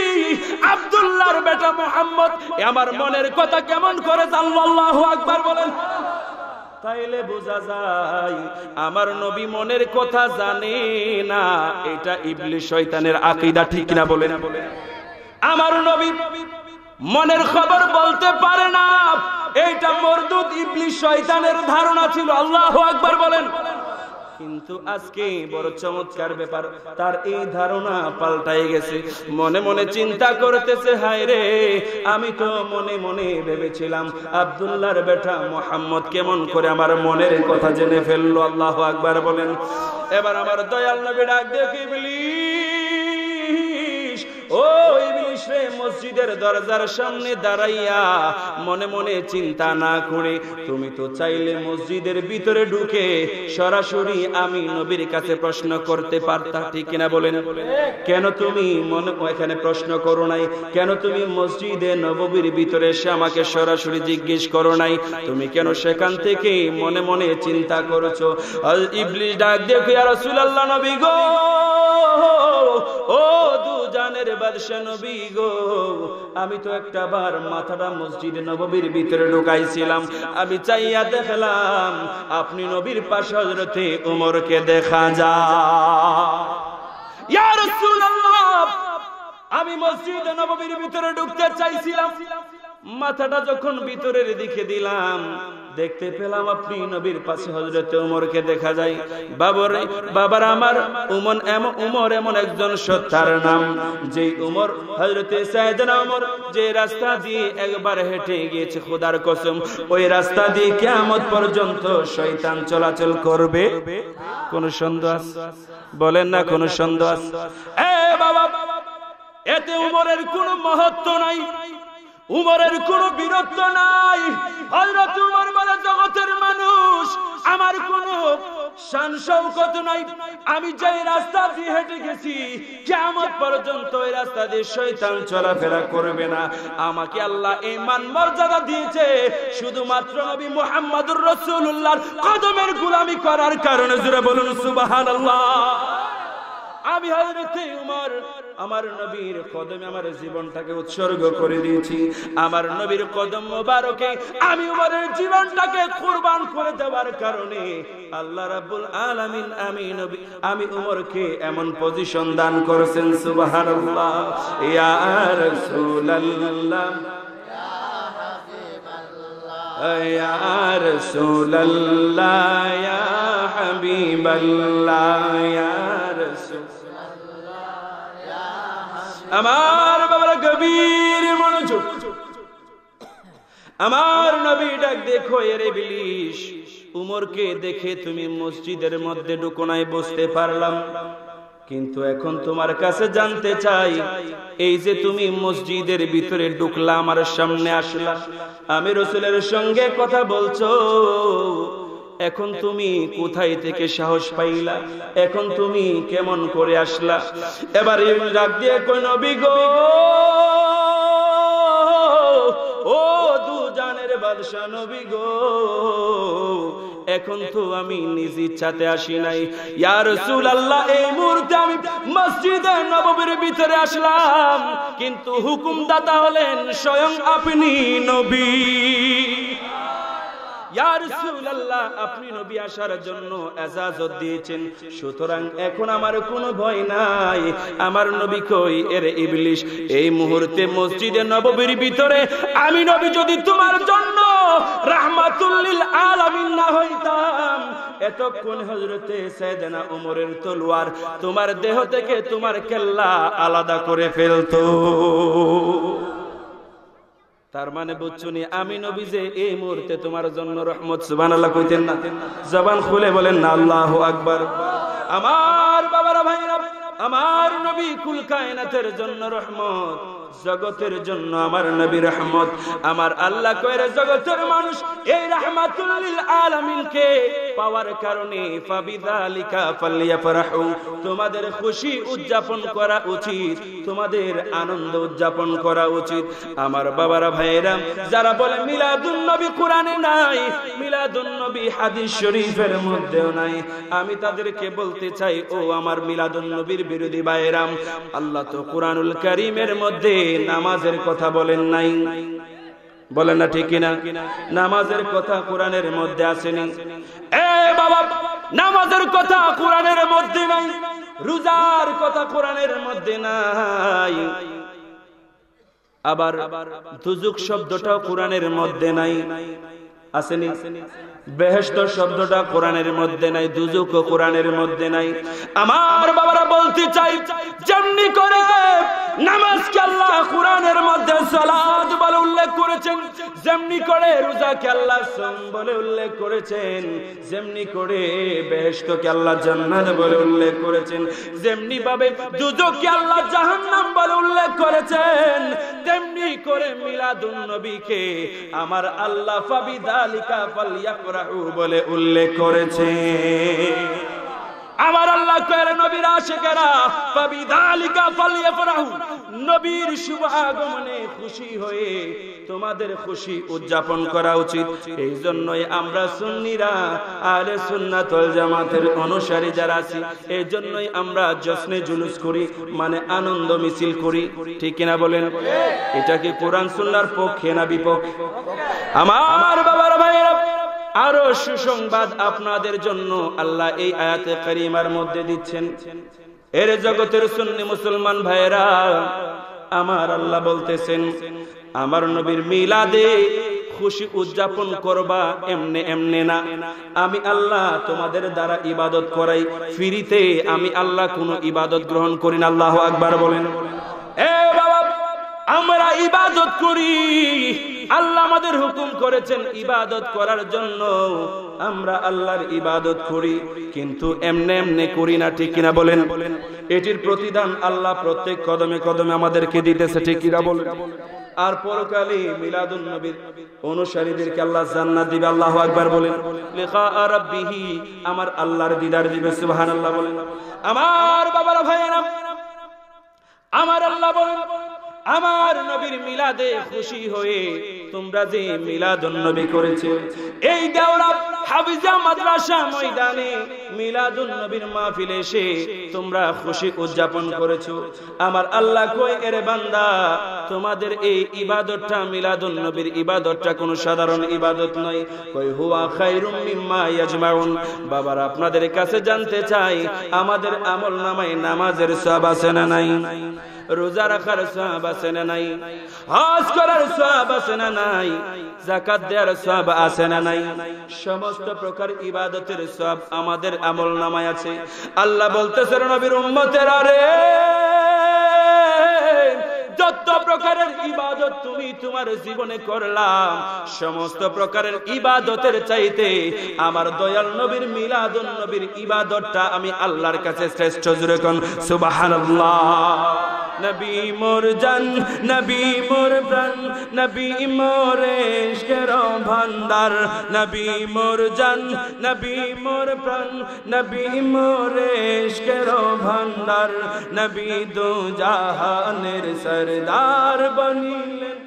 Speaker 1: আব্দুল্লাহর বেটা মোহাম্মদ আমার মনের কথা কেমন করে জানলো আল্লাহ একবার বলেন তাইলে বোঝা যায় আমার নবী মনের কথা জানে না এটা ইবলি শয়তানের আকিদা ঠিক না বলে আমার নবী মনের খবর বলতে পারে না এইটা মরদুদ ইবলি শয়তানের ধারণা ছিল আল্লাহ আকবার বলেন কিন্তু আজকে বড় চমৎকার ব্যাপার তার এই ধারণা পাল্টাই গেছে মনে মনে চিন্তা করতেছে হায় রে আমি তো মনে মনে ভেবেছিলাম আবদুল্লাহর বেটা মোহাম্মদ কেমন করে আমার মনের কথা জেনে ফেললো আল্লাহ আকবার বলেন এবার আমার দয়াল নবী ডাক দেখি ইবলিশ ও ইবলিশ রে মসজিদের দরজার সামনে দাঁড়াইয়া মনে মনে চিন্তা না করে তুমি তো চাইলে মসজিদের ভিতরে ঢুকে সরাসরি আমি নবীর কাছে প্রশ্ন করতে পারতা ঠিক কিনা বলেন কেন তুমি মনে এখানে প্রশ্ন করো নাই কেন তুমি মসজিদে নববীর ভিতরে এসে আমাকে সরাসরি জিজ্ঞেস করো নাই তুমি কেন সেখান থেকে মনে মনে চিন্তা করছো ইবলিশ ডাক দেখো রাসূলুল্লাহ নবী গো ও জানের বাদশা নবী গো আমি তো একটা বার মাথাটা মসজিদ নববীর ভিতরে ঢুকাইছিলাম আমি চাইয়া দেখলাম আপনি নবীর পাশ হজরতে উমরকে দেখা যা ইয়া আমি মসজিদ নববীর ভিতরে ঢুকতে চাইছিলাম মাথাটা যখন ভিতরের দিকে দিলাম দেখতে পেলাম আপনি নবীর পাশে হজরত উমরকে দেখা যায় বাবর বাবার আমার উমন এমন উমর এমন একজন সত্তার নাম যে উমর হজরতে সাইদনা উমর যে রাস্তা দিয়ে একবার হেঁটে গিয়েছে খোদার কসম ওই রাস্তা দিয়ে কিয়ামত পর্যন্ত শয়তান চলাচল করবে কোন সন্দেহ বলেন না কোন সন্দেহ এ বাবা এতে উমরের কোন মহত্ব নাই উমরের কোন বিরত্ব নাই হজরত উমর বলে জগতের মানুষ আমার কোন শান নাই আমি যে রাস্তা দিয়ে হেঁটে গেছি কিয়ামত পর্যন্ত ওই রাস্তা দিয়ে শয়তান চলাফেরা করবে না আমাকে আল্লাহ এই মান মর্যাদা দিয়েছে শুধুমাত্র নবী মুহাম্মদুর রাসূলুল্লাহর কদমের গোলামি করার কারণে জুড়ে বলুন সুবহানাল্লাহ আমি হযরত উমর আমার নবীর কদমে আমার জীবনটাকে উৎসর্গ করে দিয়েছি আমার নবীর কদম মোবারকে আমি আমার জীবনটাকে কুরবান করে দেওয়ার কারণে আল্লাহ রাব্বুল আলামিন আমি নবী আমি উমরকে এমন পজিশন দান করেছেন সুবহানাল্লাহ ইয়া রাসূলুল্লাহ ইয়া রাসূলুল্লাহ ইয়া হাবিবাল্লাহ ইয়া রাসূল আমার বাবার গভীর মনোযোগ আমার নবী ডাক দেখো এর বিলিশ উমরকে দেখে তুমি মসজিদের মধ্যে ডুকোনায় বসতে পারলাম কিন্তু এখন তোমার কাছে জানতে চাই এই যে তুমি মসজিদের ভিতরে ঢুকলা আমার সামনে আসলা আমি রসুলের সঙ্গে কথা বলছো এখন তুমি কোথায় থেকে সাহস পাইলা এখন তুমি কেমন করে আসলা এবার ডাক দিয়ে কোন নবী গো ও দুজানের বাদশা নবী গো এখন তো আমি নিজ ইচ্ছাতে আসি নাই ইয়ার রসুল আল্লাহ এই মুহূর্তে আমি মসজিদে নববীর ভিতরে আসলাম কিন্তু হুকুমদাতা হলেন স্বয়ং আপনি নবী আপনি নবী আসার জন্য এজাজত দিয়েছেন সুতরাং এখন আমার কোনো ভয় নাই আমার নবী কই এরে ইবলিশ এই মুহূর্তে মসজিদে নববীর ভিতরে আমি নবী যদি তোমার জন্য রাহমাতুল্লিল আলামিন না হইতাম এতক্ষণ হজরতে সাইদানা উমরের তলোয়ার তোমার দেহ থেকে তোমার কেল্লা আলাদা করে ফেলতো তার মানে বুঝছুনি আমি নবী যে এই মুহূর্তে তোমার জন্য রহমত আল্লাহ কইতেন না জবান খুলে বলেন না আল্লাহ আকবার আমার বাবারা ভাইরা আমার নবী কুল কায়নাতের জন্য রহমত জগতের জন্য আমার নবী রহমত আমার আল্লাহ কয়ের জগতের মানুষ এই রহমাতুল্লিল আলামিনকে পাওয়ার কারণে তোমাদের খুশি উদযাপন করা উচিত তোমাদের আনন্দ উদযাপন করা উচিত আমার বাবারা ভাইরা যারা বলে মিলাদুন নবী কোরআনে নাই মিলাদুন নবী হাদিস শরীফের মধ্যেও নাই আমি তাদেরকে বলতে চাই ও আমার মিলাদুন নবীর বিরোধী ভাইরাম আল্লাহ তো কোরআনুল করিমের মধ্যে নামাজের কথা বলেন নাই বলেন না ঠিক কিনা নামাজের কথা কোরআনের মধ্যে আসেনি এ বাবা নামাজের কথা কোরআনের মধ্যে নাই রোজার কথা কোরআনের মধ্যে নাই আবার দুজুক শব্দটাও কোরআনের মধ্যে নাই আসেনি বেহেস্ত শব্দটা কোরআনের মধ্যে নাই দুজুক কোরআনের মধ্যে নাই আমার বাবারা বলতে চাই যেমনি করে নামাজকে আল্লাহ কোরআনের মধ্যে সালাদ বলে উল্লেখ করেছেন যেমনি করে আল্লাহ সোম বলে উল্লেখ করেছেন যেমনি করে আল্লাহ জান্নাত বলে উল্লেখ করেছেন যেমনি ভাবে আল্লাহ জাহান্নাম বলে উল্লেখ করেছেন তেমনি করে মিলাদুন নবীকে আমার আল্লাহ ফাবিদালিকা ফালিয়াকুর বলে উল্লেখ করেছে আমার আল্লাহ কয়ের নবীর আশেকেরা নবীর শুভ আগমনে খুশি হয়ে তোমাদের খুশি উদযাপন করা উচিত এই জন্যই আমরা সুন্নিরা আলে সুন্নাতুল জামাতের অনুসারী যারা আছি এই জন্যই আমরা জশ্নে জুলুস করি মানে আনন্দ মিছিল করি ঠিক কিনা বলেন এটা কি কোরআন সুন্নার পক্ষে না বিপক্ষে আমার আরো সুসংবাদ আপনাদের জন্য আল্লাহ এই আয়াতে করিমার মধ্যে দিচ্ছেন এর জগতের সুন্নি মুসলমান ভাইরা আমার আল্লাহ বলতেছেন আমার নবীর মিলাদে খুশি উদযাপন করবা এমনে এমনে না আমি আল্লাহ তোমাদের দ্বারা ইবাদত করাই ফিরিতে আমি আল্লাহ কোনো ইবাদত গ্রহণ করি না আল্লাহ আকবার বলেন এবার আমরা ইবাদত করি আল্লাহ আমাদের হুকুম করেছেন ইবাদত করার জন্য আমরা আল্লাহর ইবাদত করি কিন্তু এমনে এমনে করি না ঠিক কিনা বলেন এটির প্রতিদান আল্লাহ প্রত্যেক কদমে কদমে আমাদেরকে দিতেছে ঠিক কিনা বলেন আর পরকালে মিলাদুন নবীর অনুসারীদেরকে আল্লাহ জান্নাত দিবে আল্লাহ আকবার বলেন লিখা রাব্বিহি আমার আল্লাহর দিদার দিবে সুবহানাল্লাহ বলেন আমার বাবার ভাইয়েরা আমার আল্লাহ বলেন আমার নবীর মিলাদে খুশি হয়ে তোমরা যে মিলাদুন নবী করেছে এই দেওরা হাবিজা মাদ্রাসা ময়দানে মিলাদুন নবীর মাহফিল এসে তোমরা খুশি উদযাপন করেছো আমার আল্লাহ কই এর বান্দা তোমাদের এই ইবাদতটা মিলাদুন নবীর ইবাদতটা কোনো সাধারণ ইবাদত নয় কই হুয়া খায়রুম মিম্মা ইয়াজমাউন বাবার আপনাদের কাছে জানতে চাই আমাদের আমল নামায় নামাজের সওয়াব আছে না নাই রোজা রাখার সওয়াব আছে না নাই হজ করার সওয়াব আছে না নাই জাকাত দেওয়ার সব আছে না নাই সমস্ত প্রকার ইবাদতের সব আমাদের আমল নামায় আছে আল্লাহ বলতেছে নবীর উম্মতের আরে যত প্রকারের ইবাদত তুমি তোমার জীবনে করলাম সমস্ত প্রকারের ইবাদতের চাইতে আমার দয়াল নবীর মিলাদুন নবীর ইবাদতটা আমি আল্লাহর কাছে শ্রেষ্ঠ জুড়ে কন সুবহানাল্লাহ নবী মোর জন নবী মোর প্রাণ নবী মোর ইশকের ভান্ডার নবী মোর জন নবী মোর প্রাণ নবী মোর ইশকের ভান্ডার নবী দু জাহানের সর সরদার বনিলেন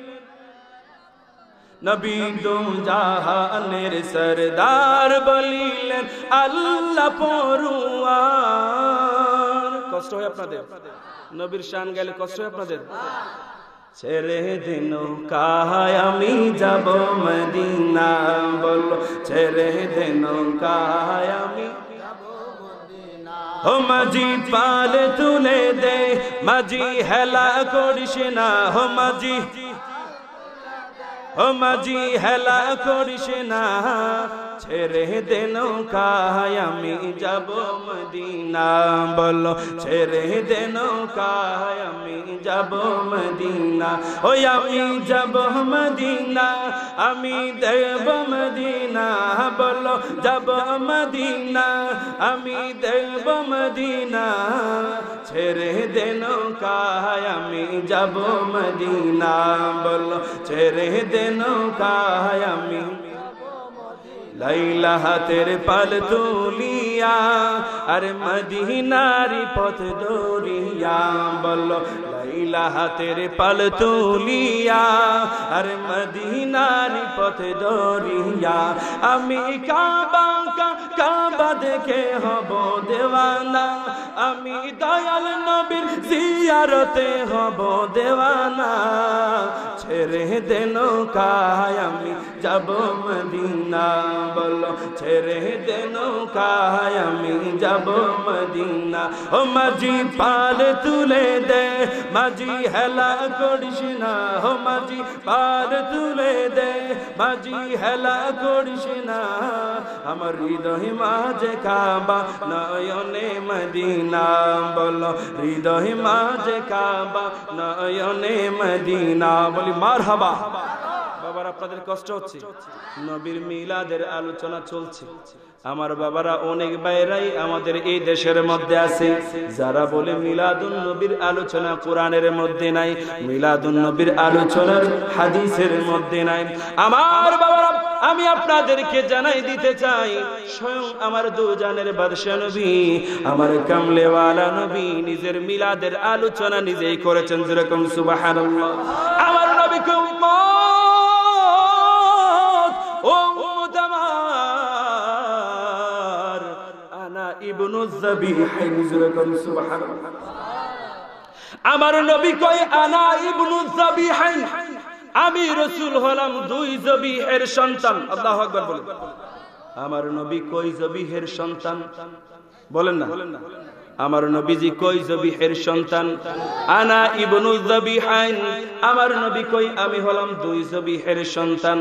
Speaker 1: নবী দু জাহানের সরদার বলিলেন আল্লাহ পড়ুয়ার কষ্ট হয় আপনাদের নবীর শান গেলে কষ্ট হয় আপনাদের ছেড়ে দিন কাহায় আমি যাব মদিনা বলো ছেড়ে দিন কাহায় আমি ও মাঝি পাল তুলে দে মাঝি হেলা করিস না ও মাঝি মাঝি হেলা করিস না ছেড়ে দে নৌকায় আমি যাব মদিনা বলো ছেড়ে দে নৌকায় আমি যাব মদিনা ও আমি যাব মদিনা আমি দেব মদিনা বলো যাব মদিনা আমি দেব মদিনা ছেড়ে দেন কাহায় আমি যাব মদিনা বলো ছেড়ে দেন কাহায় আমি লাইলা হাতের পাল তুলি দিয়া আর মদিনারি পথ দৌড়িয়া বলো লাইলা হাতের পাল তুলিয়া আর মদিনারি পথ দৌড়িয়া আমি কাবা কাবা দেখে হব দেওয়ানা আমি দয়াল নবীর সিয়ারতে হব দেওয়ানা ছেড়ে দেন কায় আমি যাব মদিনা বলো ছেড়ে দেন কায় বেলায় আমি যাব মদিনা ও মাঝি পাল তুলে দে মাঝি হেলা করিস না ও মাঝি পাল তুলে দে মাঝি হেলা করিস না আমার হৃদয় মাঝে কাবা নয়নে মদিনা বলো হৃদয় মাঝে কাবা নয়নে মদিনা বলি মার হাবা বাবার আপনাদের কষ্ট হচ্ছে নবীর মিলাদের আলোচনা চলছে আমার বাবারা অনেক বাইরাই আমাদের এই দেশের মধ্যে আছে যারা বলে মিলাদুল নবীর আলোচনা কোরআনের মধ্যে নাই মিলাদুল নবীর আলোচনার হাদিসের মধ্যে নাই আমার বাবারা আমি আপনাদেরকে জানাই দিতে চাই স্বয়ং আমার দুজনের বাদশা নবী আমার কামলেওয়ালা নবী নিজের মিলাদের আলোচনা নিজেই করেছেন যেরকম সুবহানাল্লাহ আমার নবীকে উম্মত ও আমার নবী কয় আনা ইবনু আমি রসুল হলাম দুই জবিহের সন্তান আল্লাহ আকবার বলেন আমার নবী কয় জবিহের সন্তান বলেন না আমার নবীজি কই জবিহের সন্তান আনা ইবনু জবিহাইন আমার নবী কই আমি হলাম দুই জবিহের সন্তান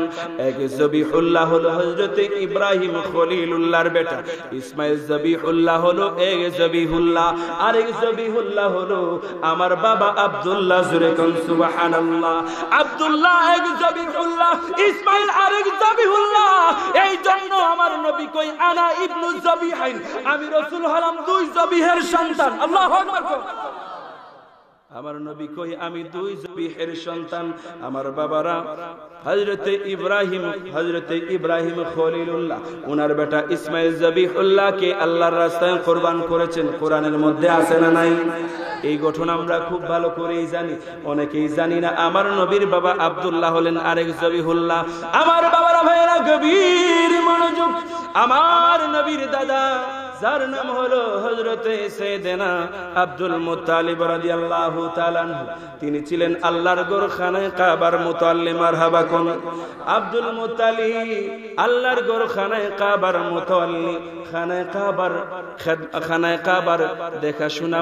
Speaker 1: এক জবিহুল্লাহ হলো হযরত ইব্রাহিম খলিলুল্লাহর বেটা ইসমাঈল জবিহুল্লাহ হলো এক জবিহুল্লাহ আর এক জবিহুল্লাহ হলো আমার বাবা আব্দুল্লাহ জুরে কোন সুবহানাল্লাহ আব্দুল্লাহ এক জবিহুল্লাহ ইসমাঈল আর এক জবিহুল্লাহ এই জন্য আমার নবী কই আনা ইবনু জবিহাইন আমি রাসূল হলাম দুই জবিহের সন্তান আল্লাহ আমার নবী কই আমি দুই জবিহের সন্তান আমার বাবারা হজরতে ইব্রাহিম হজরতে ইব্রাহিম খলিলুল্লাহ ওনার বেটা ইসমাইল জবিহুল্লাহকে আল্লাহর রাস্তায় কোরবান করেছেন কোরআনের মধ্যে আছে না নাই এই ঘটনা আমরা খুব ভালো করেই জানি অনেকেই জানি না আমার নবীর বাবা আব্দুল্লাহ হলেন আরেক জবিহুল্লাহ আমার বাবারা ভাইয়েরা গভীর মনোযোগ আমার নবীর দাদা যার নাম হলো হজরতে সেদেনা আব্দুল মুতালিব রাজি আল্লাহ তিনি ছিলেন আল্লাহর গোরখানে কাবার মুতাল্লি মারহাবা কোন আব্দুল মুতালি আল্লাহর গোরখানে কাবার মুতাল্লি খানায় কাবার খানায় কাবার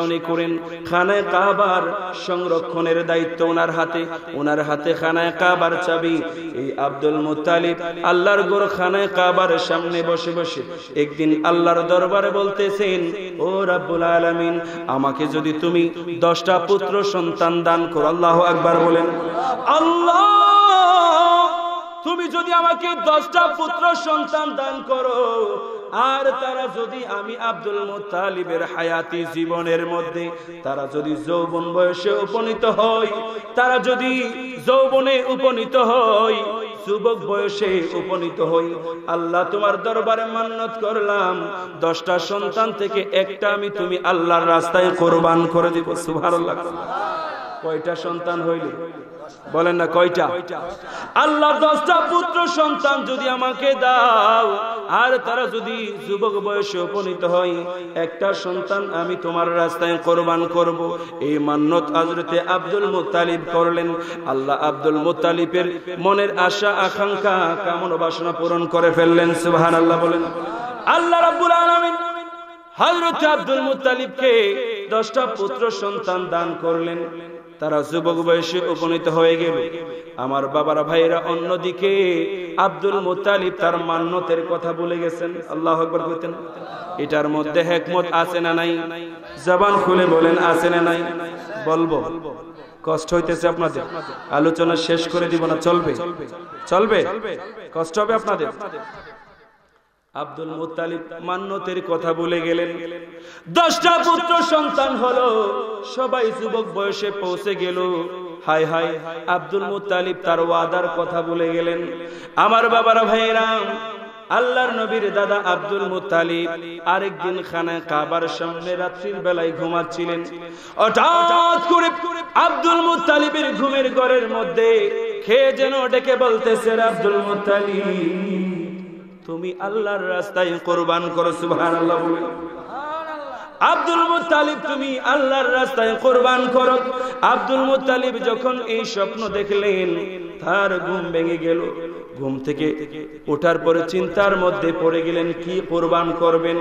Speaker 1: উনি করেন খানায় কাবার সংরক্ষণের দায়িত্ব ওনার হাতে ওনার হাতে খানায় কাবার চাবি এই আব্দুল মুতালিব আল্লাহর গোরখানায় কাবার সামনে বসে বসে একদিন আল্লাহর দরবার করে বলতেছেন ও রাব্বুল আলামিন আমাকে যদি তুমি দশটা পুত্র সন্তান দান করো আল্লাহ আকবার বলেন আল্লাহ তুমি যদি আমাকে দশটা পুত্র সন্তান দান করো আর তারা যদি আমি আব্দুল মুতালিবের হায়াতি জীবনের মধ্যে তারা যদি যৌবন বয়সে উপনীত হয় তারা যদি যৌবনে উপনীত হয় যুবক বয়সে উপনীত হই আল্লাহ তোমার দরবারে মান্নত করলাম দশটা সন্তান থেকে একটা আমি তুমি আল্লাহর রাস্তায় কোরবান করে দিব সুভার কয়টা সন্তান হইলে বলেন না কয়টা আল্লাহ দশটা পুত্র সন্তান যদি আমাকে দাও আর তারা যদি যুবক বয়সে উপনীত হয় একটা সন্তান আমি তোমার রাস্তায় কোরবান করব এই মান্যত আজরতে আব্দুল মুতালিব করলেন আল্লাহ আব্দুল মুতালিবের মনের আশা আকাঙ্ক্ষা কামন বাসনা পূরণ করে ফেললেন সুহান আল্লাহ বলেন আল্লাহ রাব্বুল আলামিন হযরত আব্দুল মুতালিবকে দশটা পুত্র সন্তান দান করলেন তারা যুবক বয়সে উপনীত হয়ে গেল আমার বাবার ভাইরা অন্যদিকে আব্দুল মুতালিব তার মান্যতের কথা বলে গেছেন আল্লাহ একবার বলতেন এটার মধ্যে হেকমত আছে না নাই জবান খুলে বলেন আছে না নাই বলবো কষ্ট হইতেছে আপনাদের আলোচনা শেষ করে দিব না চলবে চলবে কষ্ট হবে আপনাদের আব্দুল মুতালিব মান্যতের কথা বলে গেলেন দশটা পুত্র সন্তান হলো সবাই যুবক বয়সে পৌঁছে গেল হাই হাই আব্দুল মুতালিব তার ওয়াদার কথা বলে গেলেন আমার বাবার ভাইরা আল্লাহর নবীর দাদা আব্দুল মুতালিব আরেকদিন খানায় কাবার সামনে রাত্রির বেলায় ঘুমাচ্ছিলেন আব্দুল মুতালিবের ঘুমের ঘরের মধ্যে খেয়ে যেন ডেকে বলতেছে আব্দুল মুতালিব তুমি আল্লাহর রাস্তায় কোরবান করো সুবহানাল্লাহ বলে আব্দুল মুতালিব তুমি আল্লাহর রাস্তায় কোরবান করো আব্দুল মুতালিব যখন এই স্বপ্ন দেখলেন তার ঘুম ভেঙে গেল ঘুম থেকে ওঠার পরে চিন্তার মধ্যে পড়ে গেলেন কি কোরবান করবেন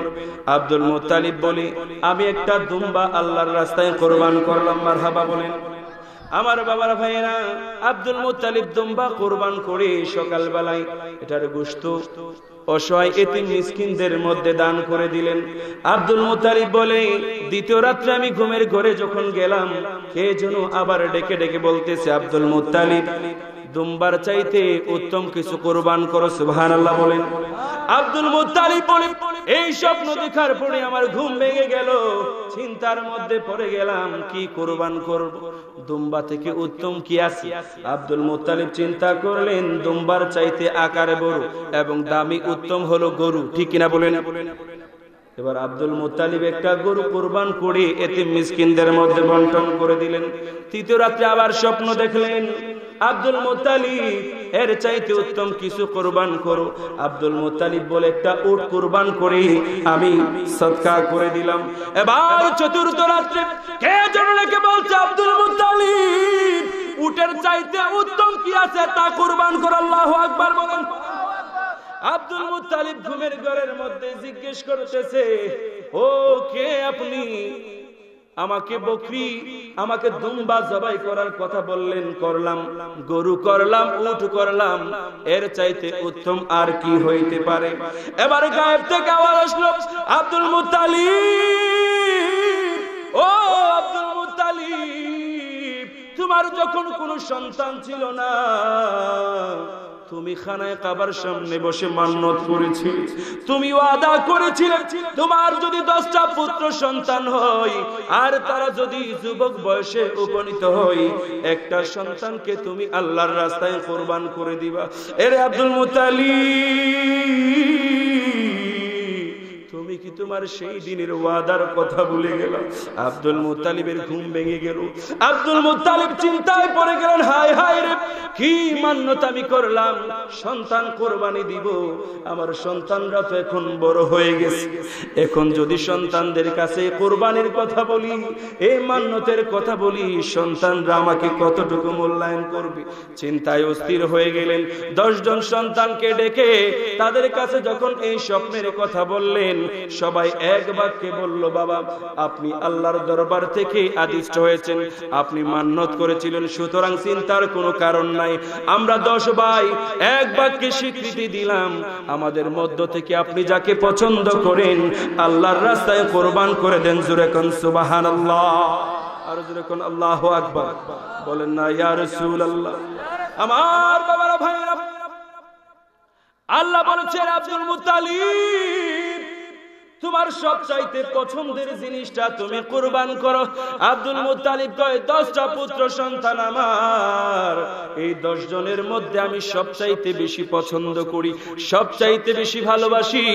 Speaker 1: আব্দুল মুতালিব বলে আমি একটা দুম্বা আল্লাহর রাস্তায় কোরবান করলাম মারহাবা বলেন আমার বাবার ভাইয়েরা আব্দুল মুতালিব দুম্বা কোরবান করে সকালবেলায় এটার গোস্ত অসহায় এতিম মিসকিনদের মধ্যে দান করে দিলেন আব্দুল মুতালিব বলে দ্বিতীয় রাত্রে আমি ঘুমের ঘরে যখন গেলাম কে যেন আবার ডেকে ডেকে বলতেছে আব্দুল মুতালিব দুম্বার চাইতে উত্তম কিছু কোরবান করো সুহান আল্লাহ বলেন আব্দুল মুতালি বলেন এই স্বপ্ন দেখার পরে আমার ঘুম ভেঙে গেল চিন্তার মধ্যে পড়ে গেলাম কি কোরবান করব দুম্বা থেকে উত্তম কি আছে আব্দুল মুতালিব চিন্তা করলেন দুম্বার চাইতে আকারে বড় এবং দামি উত্তম হলো গরু ঠিক কিনা বলেন এবার আব্দুল মুতালিব একটা গরু কোরবান করে এতে মিসকিনদের মধ্যে বন্টন করে দিলেন তৃতীয় রাত্রে আবার স্বপ্ন দেখলেন আব্দুল মুতালিব এর চাইতে উত্তম কিছু কোরবান করো আব্দুল মুতালিব বলে একটা উট কোরবান করে আমি সৎকার করে দিলাম এবার চতুর্থ রাত্রে কে জনকে বলছে আব্দুল মুতালিব উটের চাইতে উত্তম কি আছে তা কোরবান করো আল্লাহ আকবার বলেন আব্দুল মুতালিব ঘুমের ঘরের মধ্যে জিজ্ঞেস করতেছে ও কে আপনি আমাকে বকরি আমাকে দুম্বা জবাই করার কথা বললেন করলাম গরু করলাম উঠ করলাম এর চাইতে উত্তম আর কি হইতে পারে এবার গায়েব থেকে আওয়াজ আসলো আব্দুল মুতালি ও আব্দুল মুতালি তোমার যখন কোনো সন্তান ছিল না তুমি খানায় কাবার সামনে বসে মান্নত করেছি তুমি ওয়াদা করেছিলে তোমার যদি দশটা পুত্র সন্তান হয় আর তারা যদি যুবক বয়সে উপনীত হই একটা সন্তানকে তুমি আল্লাহর রাস্তায় কোরবান করে দিবা এরে আব্দুল মুতালিব তুমি কি তোমার সেই দিনের ওয়াদার কথা ভুলে গেল আব্দুল মুতালিবের ঘুম ভেঙে গেল আব্দুল মুতালিব চিন্তায় পড়ে গেলেন হায় হায় রে কি মান্যতা আমি করলাম সন্তান কোরবানি দিব আমার সন্তানরা তো এখন বড় হয়ে গেছে এখন যদি সন্তানদের কাছে কোরবানির কথা বলি এই মান্যতের কথা বলি সন্তানরা আমাকে কতটুকু মূল্যায়ন করবে চিন্তায় অস্থির হয়ে গেলেন দশজন সন্তানকে ডেকে তাদের কাছে যখন এই স্বপ্নের কথা বললেন সবাই এক বাক্যে বলল বাবা আপনি আল্লাহর দরবার থেকে আদিষ্ট হয়েছেন আপনি মান্যত করেছিলেন সুতরাং চিন্তার কোনো কারণ নাই আমরা দশ ভাই এক বাক্যে স্বীকৃতি দিলাম আমাদের মধ্য থেকে আপনি যাকে পছন্দ করেন আল্লাহর রাস্তায় কোরবান করে দেন জুরে কন সুবাহান আল্লাহ আর জুরে কন আল্লাহ আকবার বলেন না ইয়ার সুল আল্লাহ আমার বাবারা ভাইরা আল্লাহ বলেছেন আব্দুল মুতালিব তোমার সবচাইতে পছন্দের জিনিসটা তুমি কোরবান করো আব্দুল মুতালিব কয় দশটা পুত্র সন্তান আমার এই দশ জনের মধ্যে আমি সবচাইতে বেশি পছন্দ করি সবচাইতে বেশি ভালোবাসি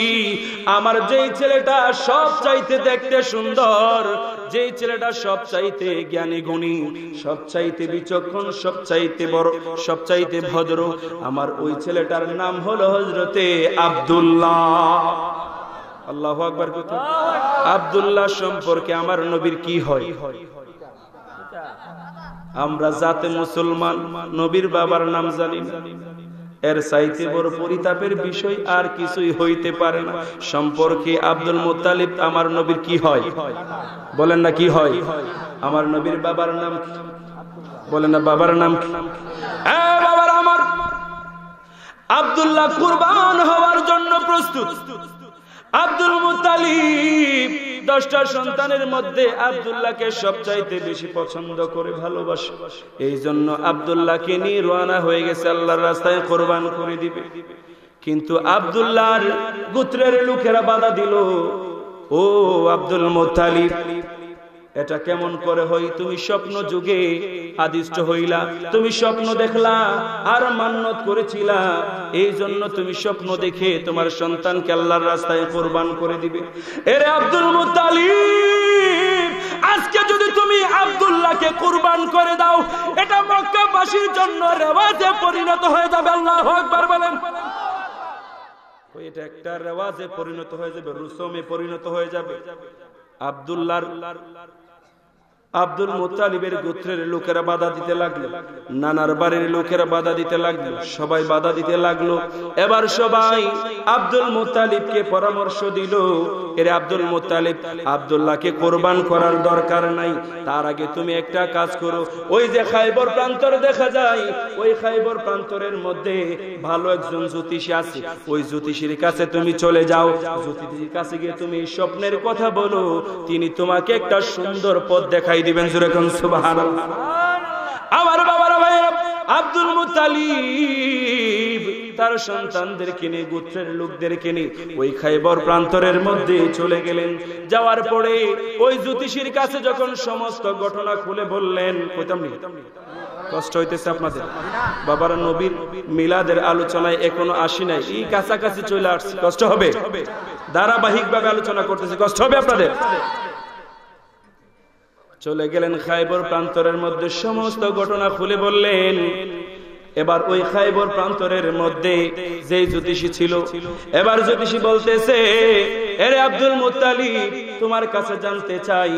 Speaker 1: আমার যেই ছেলেটা সবচাইতে দেখতে সুন্দর যেই ছেলেটা সবচাইতে জ্ঞানী গুণী সবচাইতে বিচক্ষণ সবচাইতে বড় সবচাইতে ভদ্র আমার ওই ছেলেটার নাম হলো হজরতে আবদুল্লাহ আল্লাহ আকবার কথা আবদুল্লাহ সম্পর্কে আমার নবীর কি হয় আমরা জাতে মুসলমান নবীর বাবার নাম জানি এর সাইতে বড় পরিতাপের বিষয় আর কিছুই হইতে পারে না সম্পর্কে আব্দুল মুতালিব আমার নবীর কি হয় বলেন না কি হয় আমার নবীর বাবার নাম বলেন না বাবার নাম বাবার আমার আবদুল্লাহ কুরবান হওয়ার জন্য প্রস্তুত আব্দুল মুতালিব দশটা সন্তানের মধ্যে আবদুল্লাহকে সবচাইতে বেশি পছন্দ করে ভালোবাসে এই জন্য আবদুল্লাহকে নিয়ে রোয়ানা হয়ে গেছে আল্লাহর রাস্তায় কোরবান করে দিবে কিন্তু আবদুল্লাহর গোত্রের লোকেরা বাধা দিল ও আব্দুল মুতালিব এটা কেমন করে হই তুমি স্বপ্ন যুগে আদিষ্ট হইলা তুমি স্বপ্ন দেখলা আর মান্নত করেছিলা এই জন্য তুমি স্বপ্ন দেখে তোমার সন্তানকে আল্লাহর রাস্তায় কোরবান করে দিবে এরে আব্দুল মুতালি আজকে যদি তুমি আব্দুল্লাহকে কুরবান করে দাও এটা মক্কাবাসীর জন্য রেওয়াজে পরিণত হয়ে যাবে আল্লাহ আকবার বলেন এটা একটা রেওয়াজে পরিণত হয়ে যাবে রুসমে পরিণত হয়ে যাবে আব্দুল্লাহ আব্দুল মোতালিবের গোত্রের লোকেরা বাধা দিতে লাগলো নানার বাড়ির লোকেরা বাধা দিতে লাগলো সবাই বাধা দিতে লাগলো এবার সবাই আব্দুল মোতালিবকে পরামর্শ দিল এর আব্দুল মোতালিব আবদুল্লাহকে কোরবান করার দরকার নাই তার আগে তুমি একটা কাজ করো ওই যে খাইবর প্রান্তর দেখা যায় ওই খাইবর প্রান্তরের মধ্যে ভালো একজন জ্যোতিষী আছে ওই জ্যোতিষীর কাছে তুমি চলে যাও জ্যোতিষীর কাছে গিয়ে তুমি স্বপ্নের কথা বলো তিনি তোমাকে একটা সুন্দর পথ দেখাই বিদায় দিবেন সুরকম সুবাহান আমার বাবার ভাইয়ের আব্দুল মুতালি তার সন্তানদের কিনে গোত্রের লোকদের কিনে ওই খাইবর প্রান্তরের মধ্যে চলে গেলেন যাওয়ার পরে ওই জ্যোতিষীর কাছে যখন সমস্ত ঘটনা খুলে বললেন কইতাম কষ্ট হইতেছে আপনাদের বাবার নবীর মিলাদের আলোচনায় এখনো আসি নাই এই কাছাকাছি চলে আসছে কষ্ট হবে ধারাবাহিক ভাবে আলোচনা করতেছে কষ্ট হবে আপনাদের চলে গেলেন খাইবর প্রান্তরের মধ্যে সমস্ত ঘটনা খুলে বললেন এবার ওই খাইবর প্রান্তরের মধ্যে যে জ্যোতিষী ছিল এবার জ্যোতিষী বলতেছে এরে আব্দুল মুতালিব তোমার কাছে জানতে চাই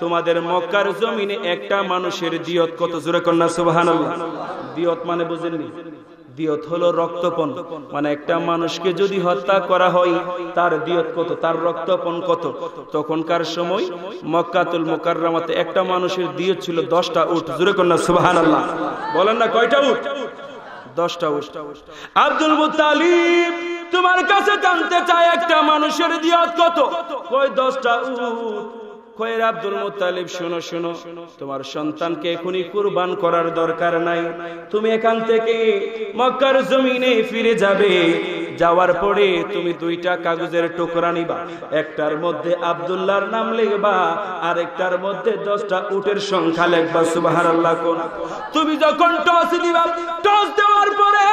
Speaker 1: তোমাদের মক্কার জমিনে একটা মানুষের দিয়ত কত জোরে কন্যা সুবাহ দিয়ত মানে বুঝেননি দিয়ত হলো রক্তপণ মানে একটা মানুষকে যদি হত্যা করা হয় তার দিয়ত কত তার রক্তপণ কত তখনকার সময় মক্কাতুল মোকাররামাতে একটা মানুষের দিয়ত ছিল দশটা উট জুড়ে কন্যা সুবাহান আল্লাহ বলেন না কয়টা উঠ দশটা উঠ আব্দুল মুতালিব তোমার কাছে জানতে চায় একটা মানুষের দিয়ত কত ওই দশটা উঠ আব্দুল মুতালিব শোনো শোনো তোমার সন্তানকে এখনই কুরবান করার দরকার নাই তুমি এখান থেকে মক্কার জমিনে ফিরে যাবে যাওয়ার পরে তুমি দুইটা কাগজের টুকরা নিবা একটার মধ্যে আবদুল্লাহর নাম লিখবা আর একটার মধ্যে দশটা উটের সংখ্যা লিখবা সুবাহার তুমি যখন টস দিবা টস দেওয়ার পরে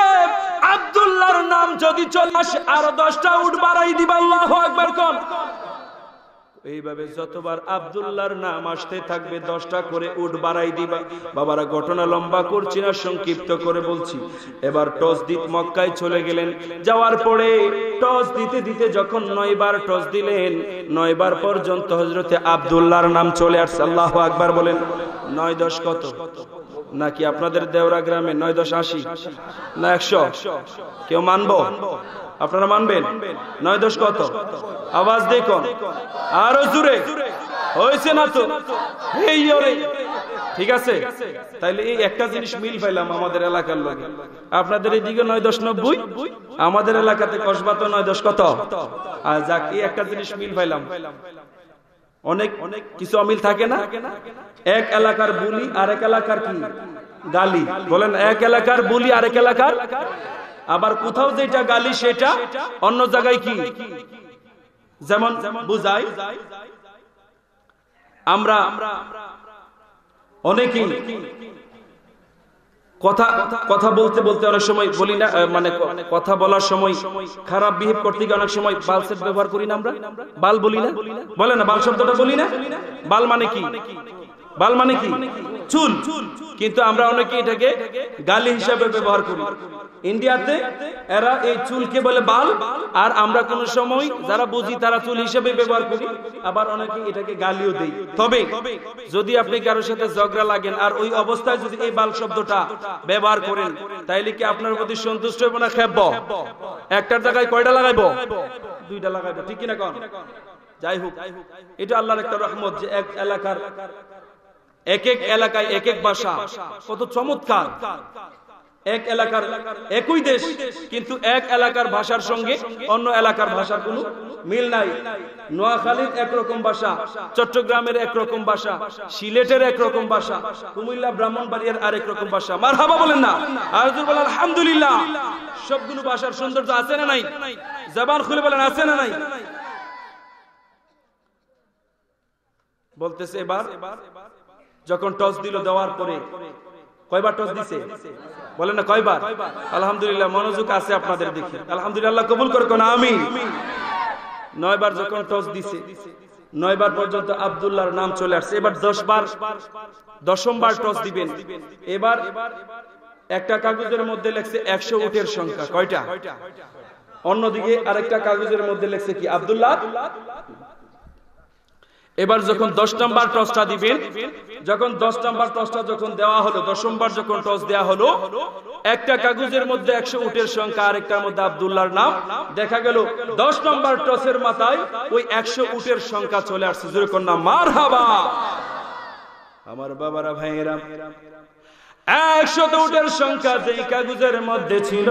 Speaker 1: আবদুল্লাহর নাম যদি চলে আসে আর দশটা উট বাড়াই দিবা আল্লাহ একবার কম এইভাবে যতবার আবদুল্লাহর নাম আসতে থাকবে দশটা করে উট বাড়াই দিবা বাবারা ঘটনা লম্বা করছি না সংক্ষিপ্ত করে বলছি এবার টস দিত মক্কায় চলে গেলেন যাওয়ার পরে টস দিতে দিতে যখন নয়বার টস দিলেন নয়বার পর্যন্ত হজরতে আবদুল্লাহর নাম চলে আসছে আল্লাহ আকবার বলেন নয় দশ কত নাকি আপনাদের দেওরা গ্রামে নয় দশ আশি না একশো কেউ মানব আপনারা মানবেন নয় দশ কত আওয়াজ দেখুন আরো জুড়ে হয়েছে না তো এই ঠিক আছে তাইলে এই একটা জিনিস মিল পাইলাম আমাদের এলাকার লোক আপনাদের এদিকে নয় দশ নব্বই আমাদের এলাকাতে কসবা তো নয় দশ কত আর যাক এই একটা জিনিস মিল পাইলাম অনেক অনেক কিছু অমিল থাকে না এক এলাকার বুলি আরেক এলাকার কি গালি বলেন এক এলাকার বুলি আরেক এলাকার আবার কোথাও যেটা গালি সেটা অন্য জায়গায় কি যেমন বুঝাই আমরা অনেকেই কথা কথা বলতে বলতে অনেক সময় বলি না মানে কথা বলার সময় খারাপ বিহেভ করতে গিয়ে অনেক সময় বাল সেট ব্যবহার করি না আমরা বাল বলি না বলে না বাল শব্দটা বলি না বাল মানে কি বাল মানে কি চুল কিন্তু আমরা অনেকে এটাকে গালি হিসাবে ব্যবহার করি ইন্ডিয়াতে এরা এই চুলকে বলে বাল আর আমরা কোন সময় যারা বুঝি তারা চুল হিসেবে ব্যবহার করি আবার অনেকে এটাকে গালিও দেই তবে যদি আপনি কারোর সাথে ঝগড়া লাগেন আর ওই অবস্থায় যদি এই বাল শব্দটা ব্যবহার করেন তাইলে কি আপনার প্রতি সন্তুষ্ট হইব না খেব একটার জায়গায় কয়টা লাগাইব দুইটা লাগাইব ঠিক কিনা কন যাই হোক এটা আল্লাহর একটা রহমত যে এক এলাকার এক এক এলাকায় এক এক ভাষা কত চমৎকার এক এলাকার একই দেশ কিন্তু এক এলাকার ভাষার সঙ্গে অন্য এলাকার ভাষার কোনো মিল নাই নোয়াখালীর একরকম ভাষা চট্টগ্রামের একরকম ভাষা সিলেটের একরকম ভাষা কুমিল্লা ব্রাহ্মণবাড়িয়ার আরেক রকম ভাষা মার হাবা বলেন না আর বলেন আলহামদুলিল্লাহ সবগুলো ভাষার সৌন্দর্য আছে না নাই জবান খুলে বলেন আছে না নাই বলতেছে এবার যখন টস দিল দেওয়ার পরে কয়বার টস দিছে বলেন না কয়বার আলহামদুলিল্লাহ মনোযোগ আছে আপনাদের দেখে আলহামদুলিল্লাহ কবুল করে কোন আমি নয়বার যখন টস দিছে নয়বার পর্যন্ত আবদুল্লাহর নাম চলে আসছে এবার দশ বার দশমবার টস দিবেন এবার একটা কাগজের মধ্যে লেখছে একশো উটের সংখ্যা কয়টা অন্যদিকে আরেকটা কাগজের মধ্যে লেখছে কি আবদুল্লাহ এবার যখন দশ নম্বর টসটা দিবেন যখন দশ নম্বর টসটা যখন দেওয়া হলো দশমবার যখন টস দেওয়া হলো একটা কাগজের মধ্যে একশো উটের সংখ্যা আরেকটার মধ্যে আবদুল্লার নাম দেখা গেল দশ নম্বর টসের মাথায় ওই একশো উটের সংখ্যা চলে আসছে যেরকম কন্যা মার হাবা আমার বাবারা ভাইয়েরা একশত উটের সংখ্যা যেই কাগজের মধ্যে ছিল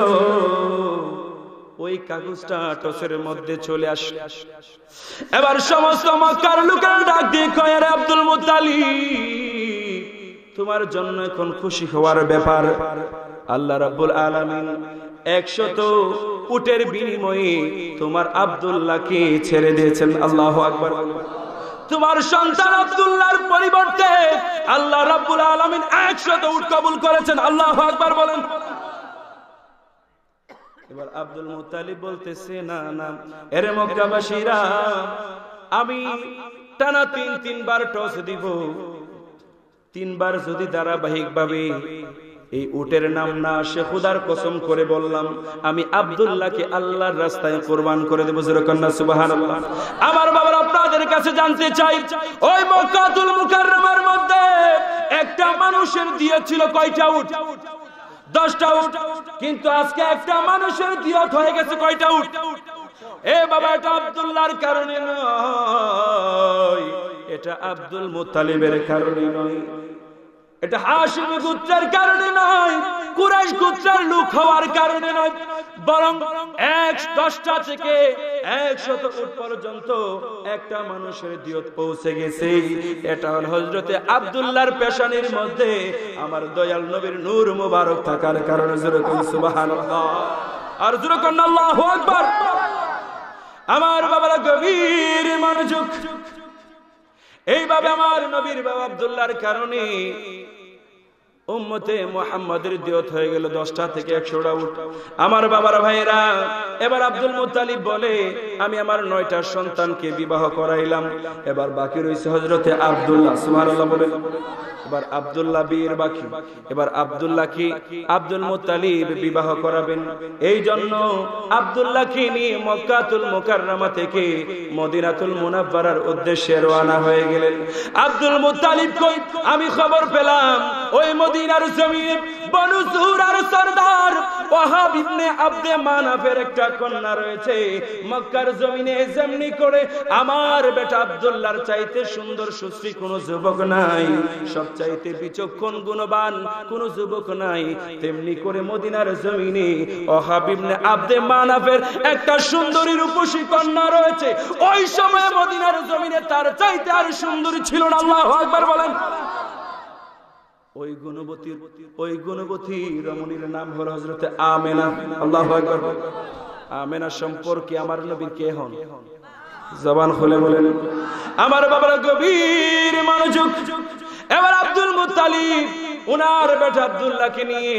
Speaker 1: ওই কাগজটা টসের মধ্যে চলে আস এবার সমস্ত মক্কার লোকের ডাক দিয়ে কয়ের আব্দুল মুতালি তোমার জন্য এখন খুশি হওয়ার ব্যাপার আল্লাহ রাব্বুল আলামিন একশত উটের বিনিময়ে তোমার আব্দুল্লাহকে ছেড়ে দিয়েছেন আল্লাহু আকবার তোমার সন্তান আব্দুল্লাহর পরিবর্তে আল্লাহ রাব্বুল আলামিন একশত উট কবুল করেছেন আল্লাহু আকবার বলেন এবার আব্দুল মুতালিব বলতেছে না না এরে মক্কাবাসীরা আমি টানা তিন তিনবার টস দিব তিনবার যদি ধারাবাহিক ভাবে এই উটের নাম না সে খুদার কসম করে বললাম আমি আবদুল্লাহকে আল্লাহর রাস্তায় কোরবান করে দেবো যেরকন্যা সুবাহান আমার বাবার আপনাদের কাছে জানতে চাই ওই মক্কাতুল মুকাররমার মধ্যে একটা মানুষের দিয়েছিল কয়টা উট দশটা উঠ কিন্তু আজকে একটা মানুষের দিয়ত হয়ে গেছে কয়টা উঠ এ বাবা এটা আবদুল্লাহর কারণে নয় এটা আব্দুল মুতালিবের কারণে নয় এটা হাসিমি গুচ্ছার কারণে নয় কুরাইশ গুচ্ছার লোক হওয়ার কারণে নয় বরং এক দশটা থেকে পর্যন্ত একটা মানুষের দিয়ত পৌঁছে গেছে এটা হল হজরতে পেশানির মধ্যে আমার দয়াল নবীর নূর মুবারক থাকার কারণে যেরকম আর যেরকম আমার গভীর মনোযোগ এইভাবে আমার নবীর বাবা আবদুল্লার কারণে উম্মতে মোহাম্মদের দিয়ত হয়ে গেল দশটা থেকে একশোটা উঠ আমার বাবার ভাইরা এবার আব্দুল মুতালিব বলে আমি আমার নয়টা সন্তানকে বিবাহ করাইলাম এবার বাকি রয়েছে হজরতে আবদুল্লাহ সুমার বলে এবার আবদুল্লাহ বিয়ের বাকি এবার আবদুল্লাহ কি আব্দুল মুতালিব বিবাহ করাবেন এই জন্য নিয়ে মক্কাতুল মোকাররামা থেকে মদিনাতুল মুনাফারার উদ্দেশ্যে রওনা হয়ে গেলেন আব্দুল মুতালিব কই আমি খবর পেলাম ওই মদিনার জমির বনু সুরার সরদার ওয়াহাব ইবনে আব্দে মানাফের একটা কন্যা রয়েছে মক্কার জমিনে যেমনি করে আমার বেটা আব্দুল্লাহর চাইতে সুন্দর সুশ্রী কোন যুবক নাই সব চাইতে বিচক্ষণ গুণবান কোন যুবক নাই তেমনি করে মদিনার জমিনে ওয়াহাব ইবনে আব্দে মানাফের একটা সুন্দরী রূপসী কন্যা রয়েছে ওই সময় মদিনার জমিনে তার চাইতে আর সুন্দরী ছিল না আল্লাহু একবার বলেন ওই গুণবতীর ওই গুণবতী রমণীর নাম হল হজরতে আমেনা আল্লাহ আমেনা সম্পর্কে আমার নবী কে হন জবান খুলে বলেন আমার বাবার গভীর মনোযোগ এবার আব্দুল মুতালিব উনার বেটা আব্দুল্লাহকে নিয়ে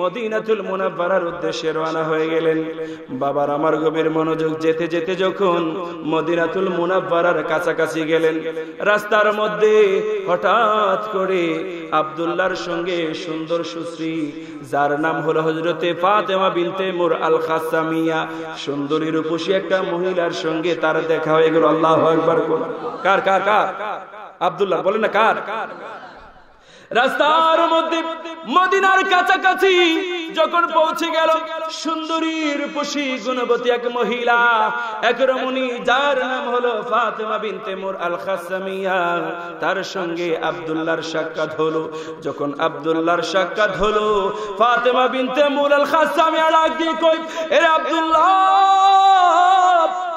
Speaker 1: মদিনাতুল মুনাফারার উদ্দেশ্যে রওনা হয়ে গেলেন বাবার আমার গভীর মনোযোগ যেতে যেতে যখন মদিনাতুল মুনাফারার কাছাকাছি গেলেন রাস্তার মধ্যে হঠাৎ করে আব্দুল্লাহর সঙ্গে সুন্দর সুশ্রী যার নাম হলো হজরতে ফাতেমা বিনতে মুর আল খাসামিয়া সুন্দরী রূপসী একটা মহিলার সঙ্গে তার দেখা হয়ে গেল আল্লাহ একবার কার কার কার আব্দুল্লাহ বলেন না কার রাস্তার মধ্যে মদিনার কাছাকাছি যখন পৌঁছে গেল সুন্দরীর পুষি গুণবতী এক মহিলা এক রমণী যার নাম হলো ফাতেমা বিনতে মোর আল খাসামিয়া তার সঙ্গে আব্দুল্লাহর সাক্ষাৎ হলো যখন আব্দুল্লাহর সাক্ষাৎ হলো ফাতেমা বিনতে মোর আল খাসামিয়া ডাক কই এর আব্দুল্লাহ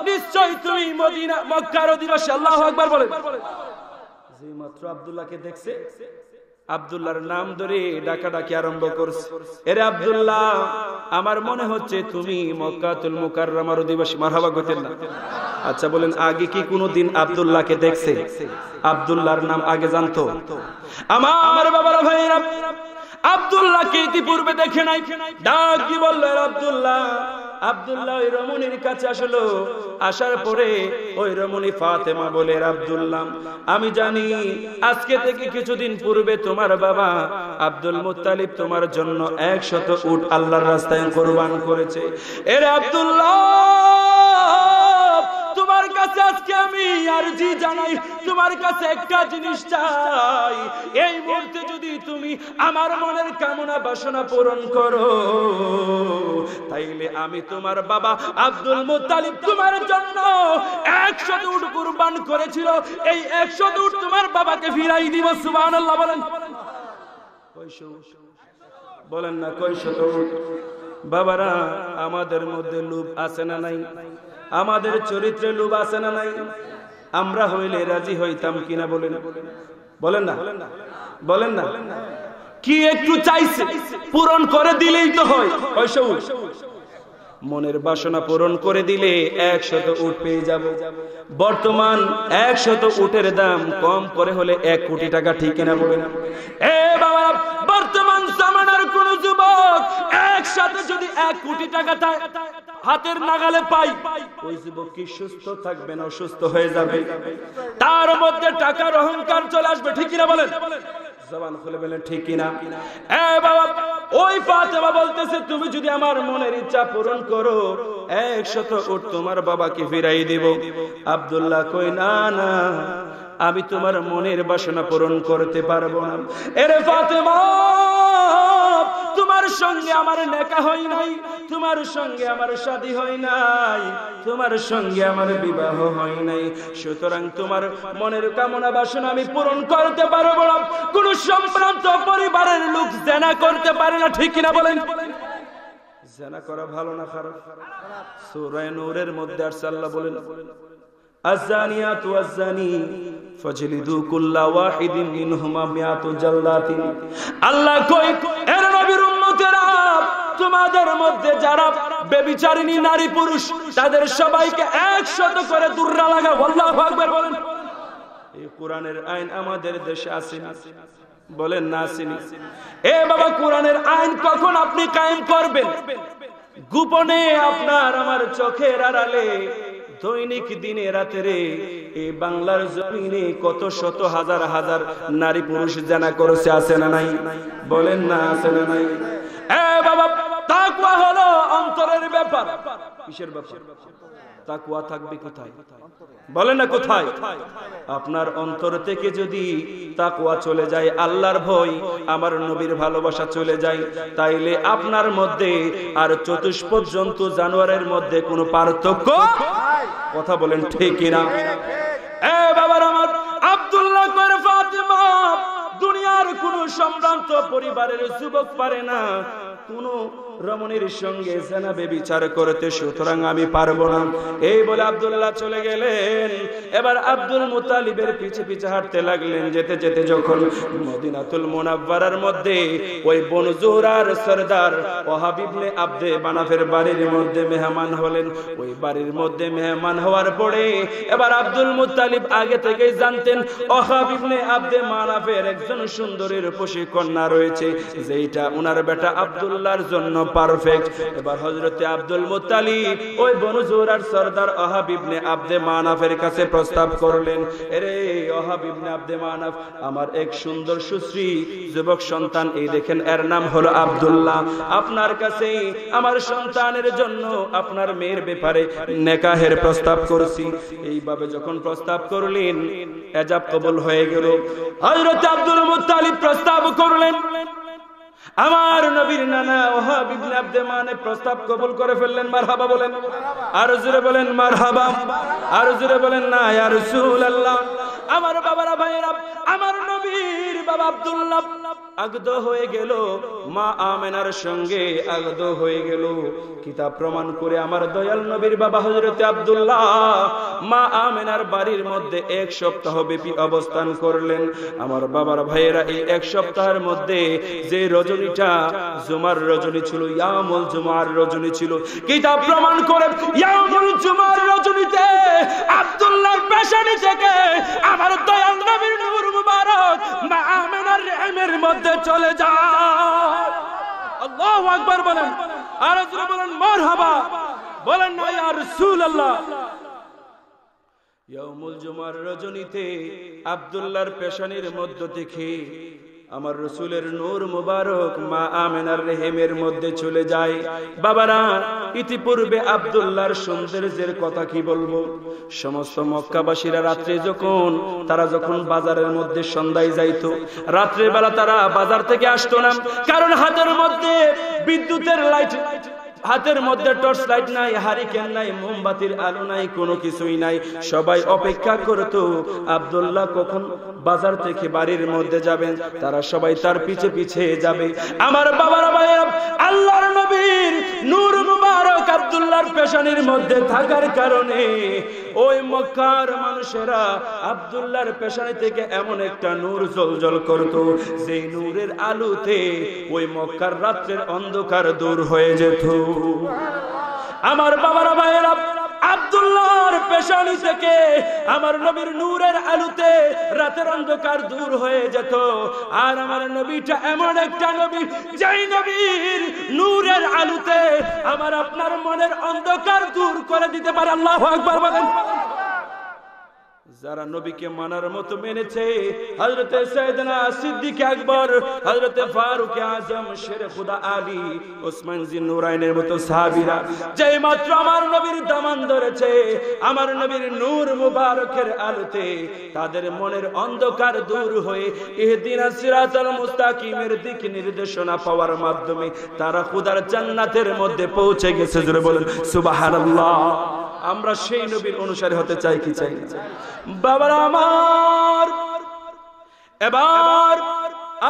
Speaker 1: নিশ্চয় তুমি মদিনা মক্কার অধিবাসী আল্লাহু আকবার বলে যে মাত্র আব্দুল্লাহকে দেখছে আবদুল্লাহর নাম ধরে ডাকাডাকি আরম্ভ করছে এরে আবদুল্লাহ আমার মনে হচ্ছে তুমি মক্কাতুল মুকাররমার অধিবাসী মারহাবা গতেন না আচ্ছা বলেন আগে কি কোনোদিন আবদুল্লাহকে দেখছে আবদুল্লাহর নাম আগে জানতো আমার বাবার ভাইরা আবদুল্লাহকে ইতিপূর্বে দেখে নাই ডাক কি বললেন আবদুল্লাহ ওই রমণীর কাছে আসলো আসার পরে ওই রমণী ফাতেমা বলে আব্দুল্লাহ আমি জানি আজকে থেকে কিছুদিন পূর্বে তোমার বাবা আব্দুল মুতালিব তোমার জন্য একশত উট আল্লাহর রাস্তায় কোরবান করেছে এর আব্দুল্লাহ আমি তোমার বাবা আব্দুল মুতালিব তোমার জন্য একশো দুট কুরবান করেছিল এই একশো দুট তোমার বাবাকে ফিরাই দিব সুবান বলেন বলেন না কৈশ বাবারা আমাদের মধ্যে লোভ আছে না নাই আমাদের চরিত্রে লোভ আছে না নাই আমরা হইলে রাজি হইতাম কিনা বলেন বলেন না বলেন না কি একটু চাইছে পূরণ করে দিলেই তো হয় মনের বাসনা পূরণ করে দিলে একশত উঠ পেয়ে যাব বর্তমান একশত উঠের দাম কম করে হলে এক কোটি টাকা ঠিক কেনা পড়ে না এ বাবা বর্তমান জামানার কোন যুবক একসাথে যদি এক কোটি টাকা হাতের নাগালে পাই ওই যুবক কি সুস্থ না অসুস্থ হয়ে যাবে তার মধ্যে টাকার অহংকার চলে আসবে ঠিক কিনা বলেন জবান খুলে বলে ঠিক কিনা এ বাবা ওই ফাতেমা বলতেছে তুমি যদি আমার মনের ইচ্ছা পূরণ করো একশত উট তোমার বাবাকে ফিরাই দেব আব্দুল্লাহ কই না না আমি তোমার মনের বাসনা পূরণ করতে পারবো না এর তোমার সঙ্গে আমার নেকা হয় নাই তোমার সঙ্গে আমার শাদী হয় নাই তোমার সঙ্গে আমার বিবাহ হয় নাই সুতরাং তোমার মনের কামনা বাসনা আমি পূরণ করতে পারবো না কোন সম্ভ্রান্ত পরিবারের লোক জেনা করতে পারে না ঠিক কিনা বলেন জেনা করা ভালো না খারাপ সুরায় নূরের মধ্যে আর সাল্লাহ বলেন আজানিয়া তু আজানি ফাজলিদু কুল্লা ওয়াহিদিন কই এর নবীর উম্মতেরা তোমাদের মধ্যে যারা নারী পুরুষ তাদের সবাইকে করে লাগা আল্লাহু আকবার বলেন এই কোরআনের আইন আমাদের দেশে আছে বলেন না আসেনি এ বাবা কোরআনের আইন কখন আপনি কায়েম করবেন গোপনে আপনার আমার চোখের আড়ালে দৈনিক দিনে রাতে রে এই বাংলার জমিনে কত শত হাজার হাজার নারী পুরুষ জানা করেছে আছে না নাই বলেন না আছে না নাই এ বাবা তাকওয়া হলো অন্তরের ব্যাপার কিসের ব্যাপার তাকুয়া থাকবে কোথায় বলে না কোথায় আপনার অন্তর থেকে যদি তাকুয়া চলে যায় আল্লাহর ভয় আমার নবীর ভালোবাসা চলে যায় তাইলে আপনার মধ্যে আর চতুষ্পদ জন্তু জানোয়ারের মধ্যে কোনো পার্থক্য কথা বলেন ঠিক না এ বাবার আমার আব্দুল্লাহ করে ফাতিমা দুনিয়ার কোন সম্ভ্রান্ত পরিবারের যুবক পারে না কোনো রমণীর সঙ্গে জানাবে বিচার করতে সুতরাং আমি পারব না এই বলে আবদুল্লাহ চলে গেলেন এবার আব্দুল মুতালিবের পিছে পিছে হাঁটতে লাগলেন যেতে যেতে যখন মদিনাতুল মুনাব্বারার মধ্যে ওই বনু জোহরার সরদার ওহাবিবনে আব্দে বানাফের বাড়ির মধ্যে মেহমান হলেন ওই বাড়ির মধ্যে মেহমান হওয়ার পরে এবার আব্দুল মুতালিব আগে থেকেই জানতেন ওহাবিবনে আব্দে মানাফের একজন সুন্দরী রূপসী কন্যা রয়েছে যেইটা ওনার বেটা আব্দুল্লাহর জন্য পারফেক্ট এবার হজরতে আব্দুল মুতালিব ওই বনু সর্দার আহাব ইবনে আব্দে মানাফের কাছে প্রস্তাব করলেন এরে আহাব ইবনে আব্দে মানাফ আমার এক সুন্দর সুশ্রী যুবক সন্তান এই দেখেন এর নাম হলো আব্দুল্লাহ আপনার কাছে আমার সন্তানের জন্য আপনার মেয়ের ব্যাপারে নেকাহের প্রস্তাব করছি এইভাবে যখন প্রস্তাব করলেন এজাব কবল হয়ে গেল হজরত আব্দুল মুতালিব প্রস্তাব করলেন আমার নবীর নানা ওহাব ইবনে আব্দে মানে প্রস্তাব কবুল করে ফেললেন মারহাবা বলেন আর জোরে বলেন মারহাবা আর জোরে বলেন না ইয়া রাসূলুল্লাহ আমার বাবারা ভাইরা আমার নবীর বাবা আব্দুল্লাহ আগদ হয়ে গেল মা আমেনার সঙ্গে আগদ হয়ে গেল কিতাব প্রমাণ করে আমার দয়াল নবীর বাবা হজরতে আব্দুল্লাহ মা আমেনার বাড়ির মধ্যে এক সপ্তাহ ব্যাপী অবস্থান করলেন আমার বাবার ভাইয়েরা এই এক সপ্তাহের মধ্যে যে রজন রজনীটা জুমার রজনী ছিল ইয়ামুল জুমার রজনী ছিল কিতাব প্রমাণ করে ইয়ামুল জুমার রজনীতে আব্দুল্লাহর পেশানি থেকে আমার দয়াল নবীর নূর মুবারক মা আমেনার রহমের মধ্যে চলে যায় আল্লাহু আকবার বলেন আর বলেন মারহাবা বলেন না ইয়া রাসূলুল্লাহ ইয়ামুল জুমার রজনীতে আব্দুল্লাহর পেশানির মধ্য থেকে আমার রসুলের নূর মুবারক মা আমেনার রেহেমের মধ্যে চলে যায় বাবারা ইতিপূর্বে আবদুল্লাহর সৌন্দর্যের কথা কি বলবো সমস্ত মক্কাবাসীরা রাত্রে যখন তারা যখন বাজারের মধ্যে সন্ধ্যায় যাইতো রাত্রে বেলা তারা বাজার থেকে আসতো না কারণ হাতের মধ্যে বিদ্যুতের লাইট হাতের মধ্যে টর্চ লাইট নাই কেন নাই মোমবাতির আলো নাই কোনো কিছুই নাই সবাই অপেক্ষা করত আবদুল্লাহ কখন বাজার থেকে বাড়ির মধ্যে যাবেন তারা সবাই তার পিছে পিছে যাবে আমার বাবার ভাইয়ের আল্লাহর নবীর নূর মুবারক আব্দুল্লাহর পেশানির মধ্যে থাকার কারণে ওই মক্কার মানুষেরা আব্দুল্লাহর পেশানি থেকে এমন একটা নূর জলজল করত যে নূরের আলোতে ওই মক্কার রাত্রের অন্ধকার দূর হয়ে যেত
Speaker 2: আমার বাবারা ভাইয়েরা
Speaker 1: আব্দুল্লাহর পেশানি থেকে আমার নবীর নূরের আলোতে রাতের অন্ধকার দূর হয়ে যেত আর আমার নবীটা এমন একটা নবী যেই নবীর নূরের আলোতে আমার আপনার মনের অন্ধকার দূর করে দিতে পারে আল্লাহ আকবার বলেন যারা নবীকে মানার মতো মেনেছে হজরতে সৈদনা সিদ্দিক আকবর হজরতে ফারুক আজম শের খুদা আলী ওসমান জি নুরাইনের মতো সাহাবিরা যে মাত্র আমার নবীর দামান ধরেছে আমার নবীর নূর মুবারকের আলোতে তাদের মনের অন্ধকার দূর হয়ে ইহদিনা সিরাতাল মুস্তাকিমের দিক নির্দেশনা পাওয়ার মাধ্যমে তারা খুদার জান্নাতের মধ্যে পৌঁছে গেছে জোরে বলেন সুবহানাল্লাহ আমরা সেই নবীর অনুসারী হতে চাই কি চাই বাবার আমার এবার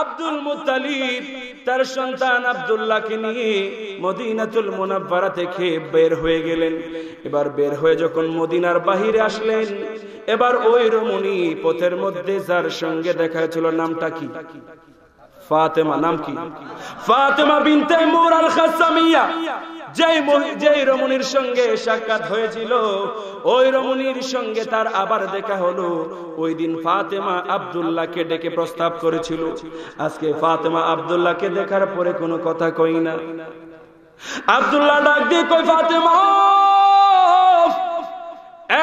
Speaker 1: আব্দুল মুতালিব তার সন্তান আবদুল্লাহকে নিয়ে মদিনাতুল মোনাব্বারা থেকে বের হয়ে গেলেন এবার বের হয়ে যখন মদিনার বাহিরে আসলেন এবার ওই রমণী পথের মধ্যে যার সঙ্গে দেখা ছিল নামটা কি ফাতেমা নাম কি ফাতেমা বিনতে মুরাল খাসামিয়া যেই যেই রমণীর সঙ্গে সাক্ষাৎ হয়েছিল ওই রমণীর সঙ্গে তার আবার দেখা হলো ওই দিন ফাতেমা আবদুল্লাহকে ডেকে প্রস্তাব করেছিল আজকে ফাতেমা আবদুল্লাহকে দেখার পরে কোনো কথা কই না আবদুল্লাহ ডাক দিয়ে কই ফাতেমা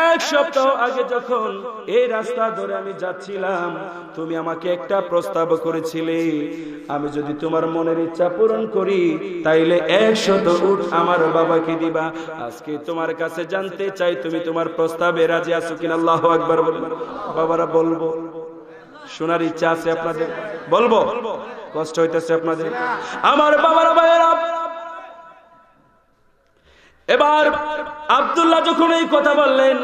Speaker 1: এক সপ্তাহ আগে যখন এই রাস্তা ধরে আমি যাচ্ছিলাম তুমি আমাকে একটা প্রস্তাব করেছিলে আমি যদি তোমার মনের ইচ্ছা পূরণ করি তাইলে একশত উঠ আমার বাবাকে দিবা আজকে তোমার কাছে জানতে চাই তুমি তোমার প্রস্তাবে রাজি আছো কিনা আল্লাহ আকবার বলবো বাবারা বলবো শোনার ইচ্ছা আছে আপনাদের বলবো কষ্ট হইতেছে আপনাদের আমার বাবারা ভাইয়েরা এবার আবদুল্লাহ যখন এই কথা বললেন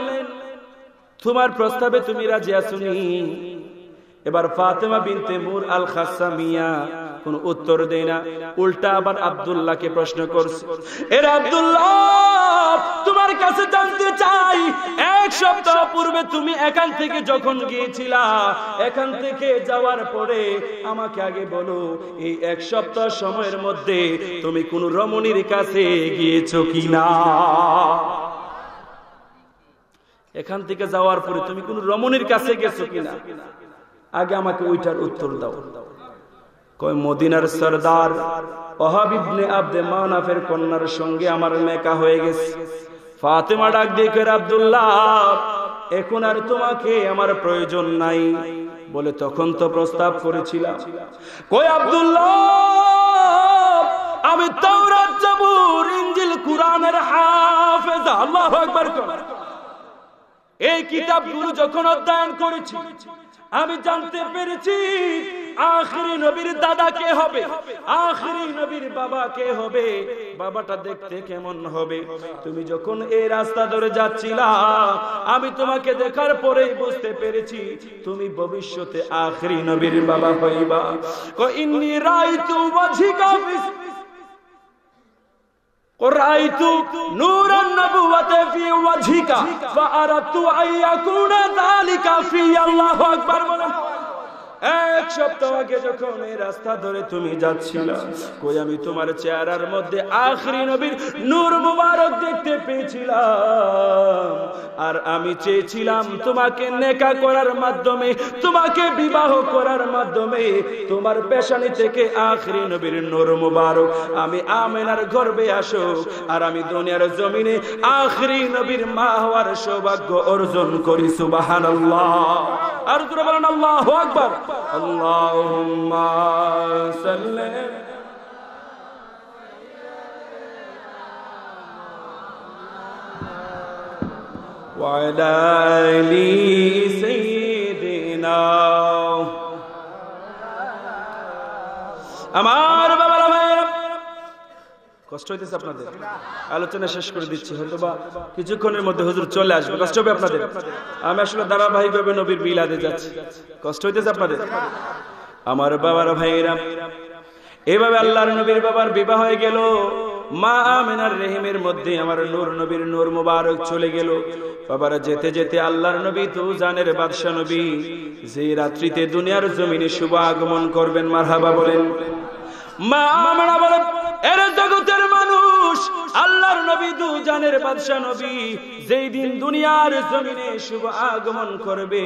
Speaker 1: তোমার প্রস্তাবে তুমি রাজি শুনি এবার ফাতেমা বিনতে মুর আল খাসামিয়া কোনো উত্তর দেয় না উল্টা আবার আবদুল্লাহকে প্রশ্ন করছে এর আবদুল্লাহ তোমার কাছে জানতে চাই এক সপ্তাহ পূর্বে তুমি এখান থেকে যখন গিয়েছিলা এখান থেকে যাওয়ার পরে আমাকে আগে বলো এই এক সপ্তাহ সময়ের মধ্যে তুমি কোন রমণীর কাছে গিয়েছো কিনা এখান থেকে যাওয়ার পরে তুমি কোন রমণীর কাছে গেছো কিনা আগে আমাকে ওইটার উত্তর দাও কয় মদিনার সরদার অহাব ইবনে আব্দে মানাফের কন্যার সঙ্গে আমার মেকা হয়ে গেছে ফাতেমা ডাক দিয়ে আব্দুল্লাহ এখন আর তোমাকে আমার প্রয়োজন নাই বলে তখন তো প্রস্তাব করেছিলাম কই আব্দুল্লাহ আমি তাওরাত জাবুর ইনজিল কুরআনের হাফেজ আল্লাহু আকবার এই কিতাবগুলো যখন অধ্যয়ন করেছি আমি জানতে পেরেছি আখরি নবীর দাদা কে হবে আখরি নবীর বাবা কে হবে বাবাটা দেখতে কেমন হবে তুমি যখন এই রাস্তা ধরে যাচ্ছিলা আমি তোমাকে দেখার পরেই বুঝতে পেরেছি তুমি ভবিষ্যতে আখরি নবীর বাবা হইবা কো ইন্নি রাইতু ওয়াজহিকা ফিস رأيت نور النبوة في وجهك فأردت أن يكون ذلك في الله أكبر এক সপ্তাহ আগে যখন এই রাস্তা ধরে তুমি যাচ্ছিল কই আমি তোমার চেহারার মধ্যে আখরি নবীর নূর মুবারক দেখতে পেয়েছিলাম আর আমি চেয়েছিলাম তোমাকে নেকা করার মাধ্যমে তোমাকে বিবাহ করার মাধ্যমে তোমার পেশানি থেকে আখরি নবীর নূর মুবারক আমি আমেনার গর্বে আসো আর আমি দুনিয়ার জমিনে আখরি নবীর মা হওয়ার সৌভাগ্য অর্জন করি সুবাহান আর তোরা বলেন আল্লাহ আকবার اللهم صل وعلى آل سيدنا আমার কষ্ট হইতেছে আপনাদের আলোচনা শেষ করে দিচ্ছি হয়তো বা কিছুক্ষণের মধ্যে হুজুর চলে আসবে কষ্ট হবে আপনাদের আমি আসলে ভাবে নবীর বিলাদে যাচ্ছি কষ্ট হইতেছে আপনাদের আমার বাবার ভাইয়েরা এভাবে আল্লাহর নবীর বাবার বিবাহ হয়ে গেল মা আমেনার রহিমের মধ্যে আমার নূর নবীর নূর মুবারক চলে গেল বাবারা যেতে যেতে আল্লাহর নবী তো জানের বাদশা নবী যে রাত্রিতে দুনিয়ার জমিনে শুভ আগমন করবেন মারহাবা বলেন মা আমেনা বলেন এর জগতের মানুষ আল্লাহর নবী দুজনের বাদশা নবী যেই দিন দুনিয়ার জমিনে শুভ আগমন করবে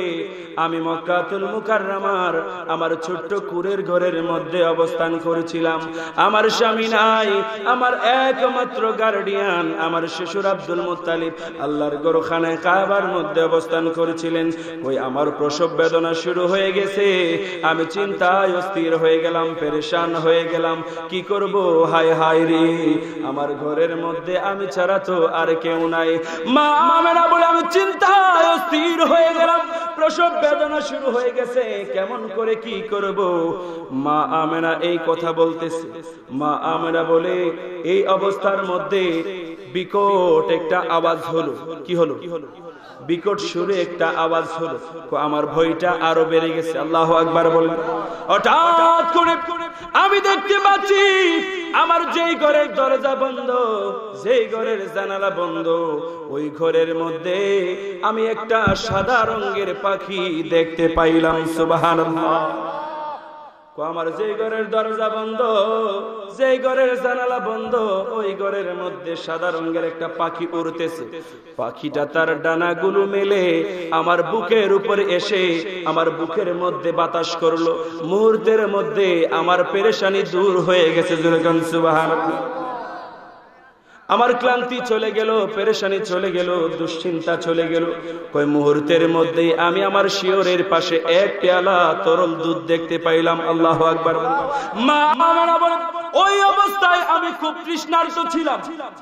Speaker 1: আমি মক্কাতুল মুকাররামার আমার ছোট্ট কুরের ঘরের মধ্যে অবস্থান করেছিলাম আমার স্বামী নাই আমার একমাত্র গার্ডিয়ান আমার শিশুর আব্দুল মুত্তালিব আল্লাহর গরখানায় কাবার মধ্যে অবস্থান করেছিলেন ওই আমার প্রসব বেদনা শুরু হয়ে গেছে আমি চিন্তায় অস্থির হয়ে গেলাম পেরেশান হয়ে গেলাম কি করব হায় হায় রে আমার ঘরের মধ্যে আমি ছাড়া তো আর কেউ নাই মা আমেনা বলে আমি চিন্তায় অস্থির হয়ে গেলাম প্রসব বেদনা শুরু হয়ে গেছে কেমন করে কি করব মা আমেনা এই কথা বলতেছে মা আমেনা বলে এই অবস্থার মধ্যে বিকট একটা আওয়াজ হলো কি হলো কি হলো বিকট সুরে একটা আওয়াজ হলো কো আমার ভয়টা আরো বেড়ে গেছে আল্লাহ আকবার বলেন হঠাৎ করে আমি দেখতে পাচ্ছি আমার যেই ঘরের দরজা বন্ধ যেই ঘরের জানালা বন্ধ ওই ঘরের মধ্যে আমি একটা সাদা রঙের পাখি দেখতে পাইলাম সুবহানাল্লাহ আমার যে ঘরের দরজা বন্ধ যেই ঘরের জানালা বন্ধ ওই ঘরের মধ্যে সাদা রঙের একটা পাখি উড়তেছে পাখিটা তার ডানা গুলো মেলে আমার বুকের উপর এসে আমার বুকের মধ্যে বাতাস করলো মুহূর্তের মধ্যে আমার পেরেশানি দূর হয়ে গেছে জুরগান সুবাহ আমার ক্লান্তি চলে গেল পেরেশানি চলে গেল দুশ্চিন্তা চলে গেল কয় মুহূর্তের মধ্যে আমি আমার শিওরের পাশে এক পেয়ালা তরল দুধ দেখতে পাইলাম আল্লাহ আকবর ওই অবস্থায় আমি খুব তৃষ্ণার্ত ছিলাম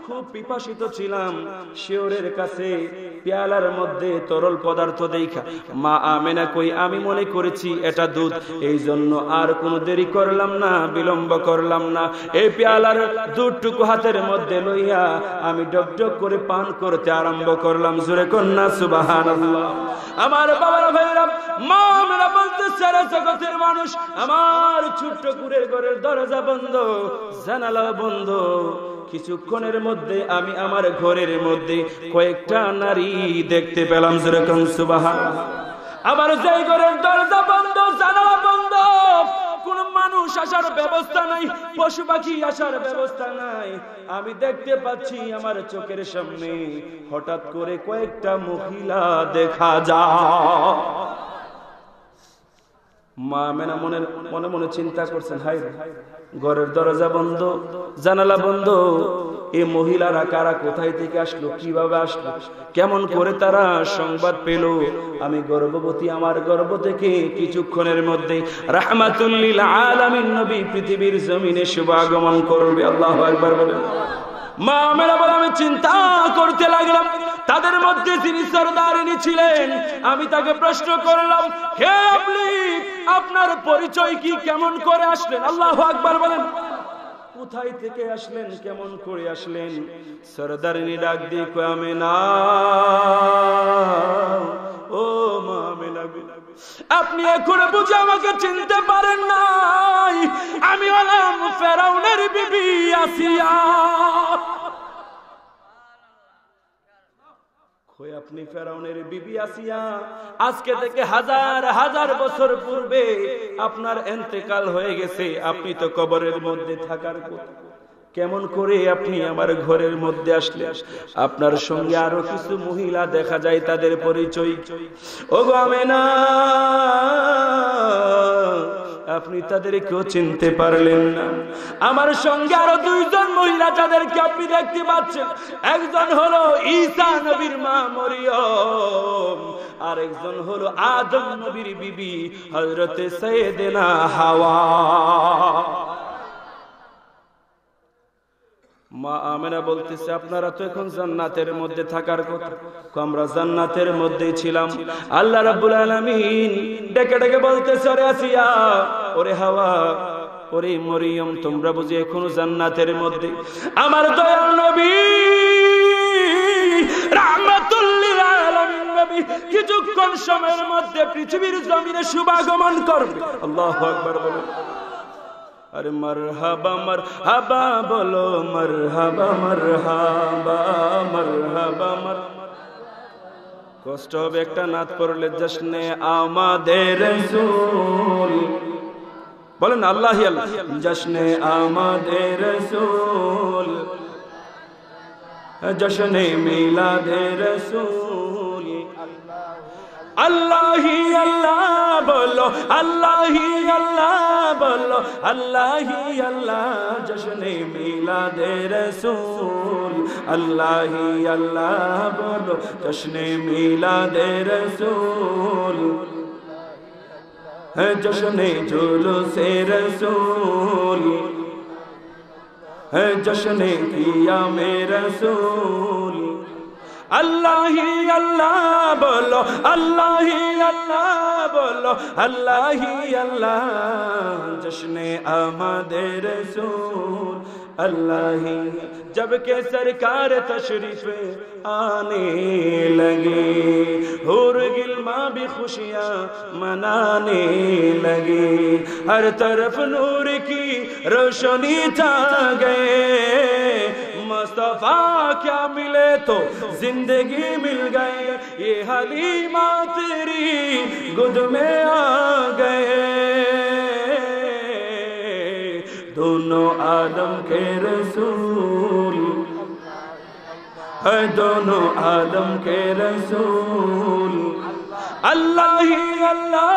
Speaker 1: খুব পিপাসিত ছিলাম শিওরের কাছে পেয়ালার মধ্যে তরল পদার্থ দেখা মা আমেনা কই আমি মনে করেছি এটা দুধ এই জন্য আর কোনো দেরি করলাম না বিলম্ব করলাম না এই পেয়ালার দুধটুকু হাতের মধ্যে লইয়া দিয়া আমি ডক করে পান করতে আরম্ভ করলাম জোরে কন্যা সুবাহান আমার বাবার ভাইরা মা বলতে সারা জগতের মানুষ আমার ছোট্ট ঘরের দরজা বন্ধ জানালা বন্ধ কিছুক্ষণের মধ্যে আমি আমার ঘরের মধ্যে কয়েকটা নারী দেখতে পেলাম সুরকম সুবাহা আমার যে ঘরের দরজা বন্ধ জানালা মানুষ আসার ব্যবস্থা নাই পশু পাখি আসার ব্যবস্থা নাই আমি দেখতে পাচ্ছি আমার চোখের সামনে হঠাৎ করে কয়েকটা মহিলা দেখা যায় মা মেনা মনে মনে মনে চিন্তা করছেন হাই ঘরের দরজা বন্ধ জানালা বন্ধ এই মহিলারা কারা কোথায় থেকে আসলো কিভাবে আসলো কেমন করে তারা সংবাদ পেল আমি গর্ভবতী আমার গর্ব থেকে কিছুক্ষণের মধ্যে নবী পৃথিবীর জমিনে শুভ আগমন করবে আল্লাহ একবার বলে মা মেরা বলে আমি চিন্তা করতে লাগলাম তাদের মধ্যে তিনি সরদারিনী ছিলেন আমি তাকে প্রশ্ন করলাম হে আপনি আপনার পরিচয় কি কেমন করে আসলেন আল্লাহ আকবার বলেন কোথায় থেকে আসলেন কেমন করে আসলেন সরদারিনী ডাক দিয়ে আমি না ও মা মেলাবি আপনি এখনো বুঝে আমাকে চিনতে পারেন নাই আমি হলাম ফেরাউনের বিবি আসিয়া হয়ে আপনি ফেরাউনের বিবি আসিয়া আজকে থেকে হাজার হাজার বছর পূর্বে আপনার এন্তেকাল হয়ে গেছে আপনি তো কবরের মধ্যে থাকার কেমন করে আপনি আমার ঘরের মধ্যে আসলে আপনার সঙ্গে আরো কিছু মহিলা দেখা যায় তাদের পরিচয় ওগো আমেনা আপনি তাদেরকেও চিনতে পারলেন না আমার সঙ্গে আরো দুইজন মহিলা যাদেরকে আপনি দেখতে পাচ্ছেন একজন হলো ঈসা নবীর মা মরিয়ম আর একজন হলো আদম নবীর বিবি হজরতে সৈয়দেনা হাওয়া মা আমেনা বলতেছে আপনারা তো এখন জান্নাতের মধ্যে থাকার কথা আমরা জান্নাতের মধ্যেই ছিলাম আল্লাহ রাব্বুল আলামিন ডেকে ডেকে বলতেছে ওরে আসিয়া ওরে হাওয়া ওরে মরিয়ম তোমরা বুঝি এখনো জান্নাতের মধ্যে আমার দয়াল নবী রাহমাতুল্লিল আলামিন নবী কিছুক্ষণ সময়ের মধ্যে পৃথিবীর জমিনে শুভাগমন করবে আল্লাহু আকবার বলুন আর মরহাবা মরহাবা বলো মরহাবা মরহাবা মরহাবা মর কষ্ট হবে একটা নাথ পড়লে জশ্নে আমাদের রসুল বলেন আল্লাহ আল্লাহ জশ্নে আমাদের রসুল জশ্নে মিলাদে রসুল আল্লাহ अल्लाह ही अल्लाह बोलो अल्लाह ही अल्लाह बोलो अल्लाह ही अल्लाह जश्न मिला दे रसूल अल्लाह ही अल्लाह बोलो जश्न मिला दे रसूल है जश्न जुलू से रसूल है जश्न किया मेरा रसूल اللہ ہی اللہ بولو اللہ ہی اللہ بولو اللہ ہی اللہ جشن آمد رسول رو اللہ جب کہ سرکار تشریف آنے لگے ہور گل بھی خوشیاں منانے لگے ہر طرف نور کی روشنی تھا گئے مصطفیٰ کیا ملے تو زندگی مل گئے یہ حلیمہ تیری گد میں آ گئے دونوں آدم کے رسول ہے دونوں آدم کے رسول আল্লাহ আল্লাহ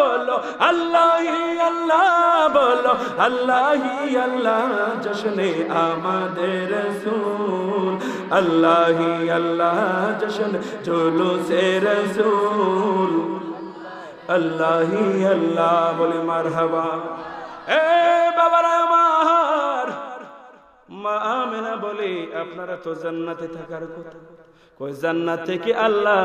Speaker 1: বলো আল্লাহ আল্লাহ বলো আল্লাহ আল্লাহ জশনে আমাদের রসুল আল্লাহ আল্লাহ জশন চলো সে রসুল আল্লাহ আল্লাহ বলে মার হাবা এ বাবার আমার মা আমেনা বলে আপনারা তো জান্নাতে থাকার কথা আমাদের জান্নাত থেকে আল্লাহ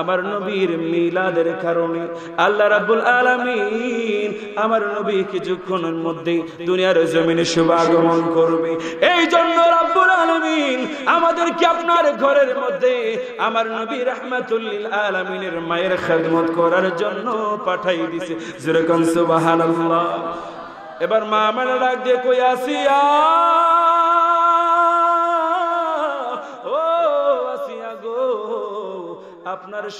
Speaker 1: আমার নবীর মিলাদের কারণে আল্লাহ রাব্বুল আলামিন আমার নবী কিছুক্ষণের মধ্যে দুনিয়ার জমিনে শুভাগমন করবে এই জন্য রাব্বুল আলামিন আমাদেরকে আপনার ঘরের মধ্যে আমার নবী রাহমাতুল লিল আলামিনের মায়ের খেদমত করার জন্য পাঠাই দিয়েছে যেরকম সুবহানাল্লাহ এবার মা আমার ডাক দিয়ে কই আসিয়া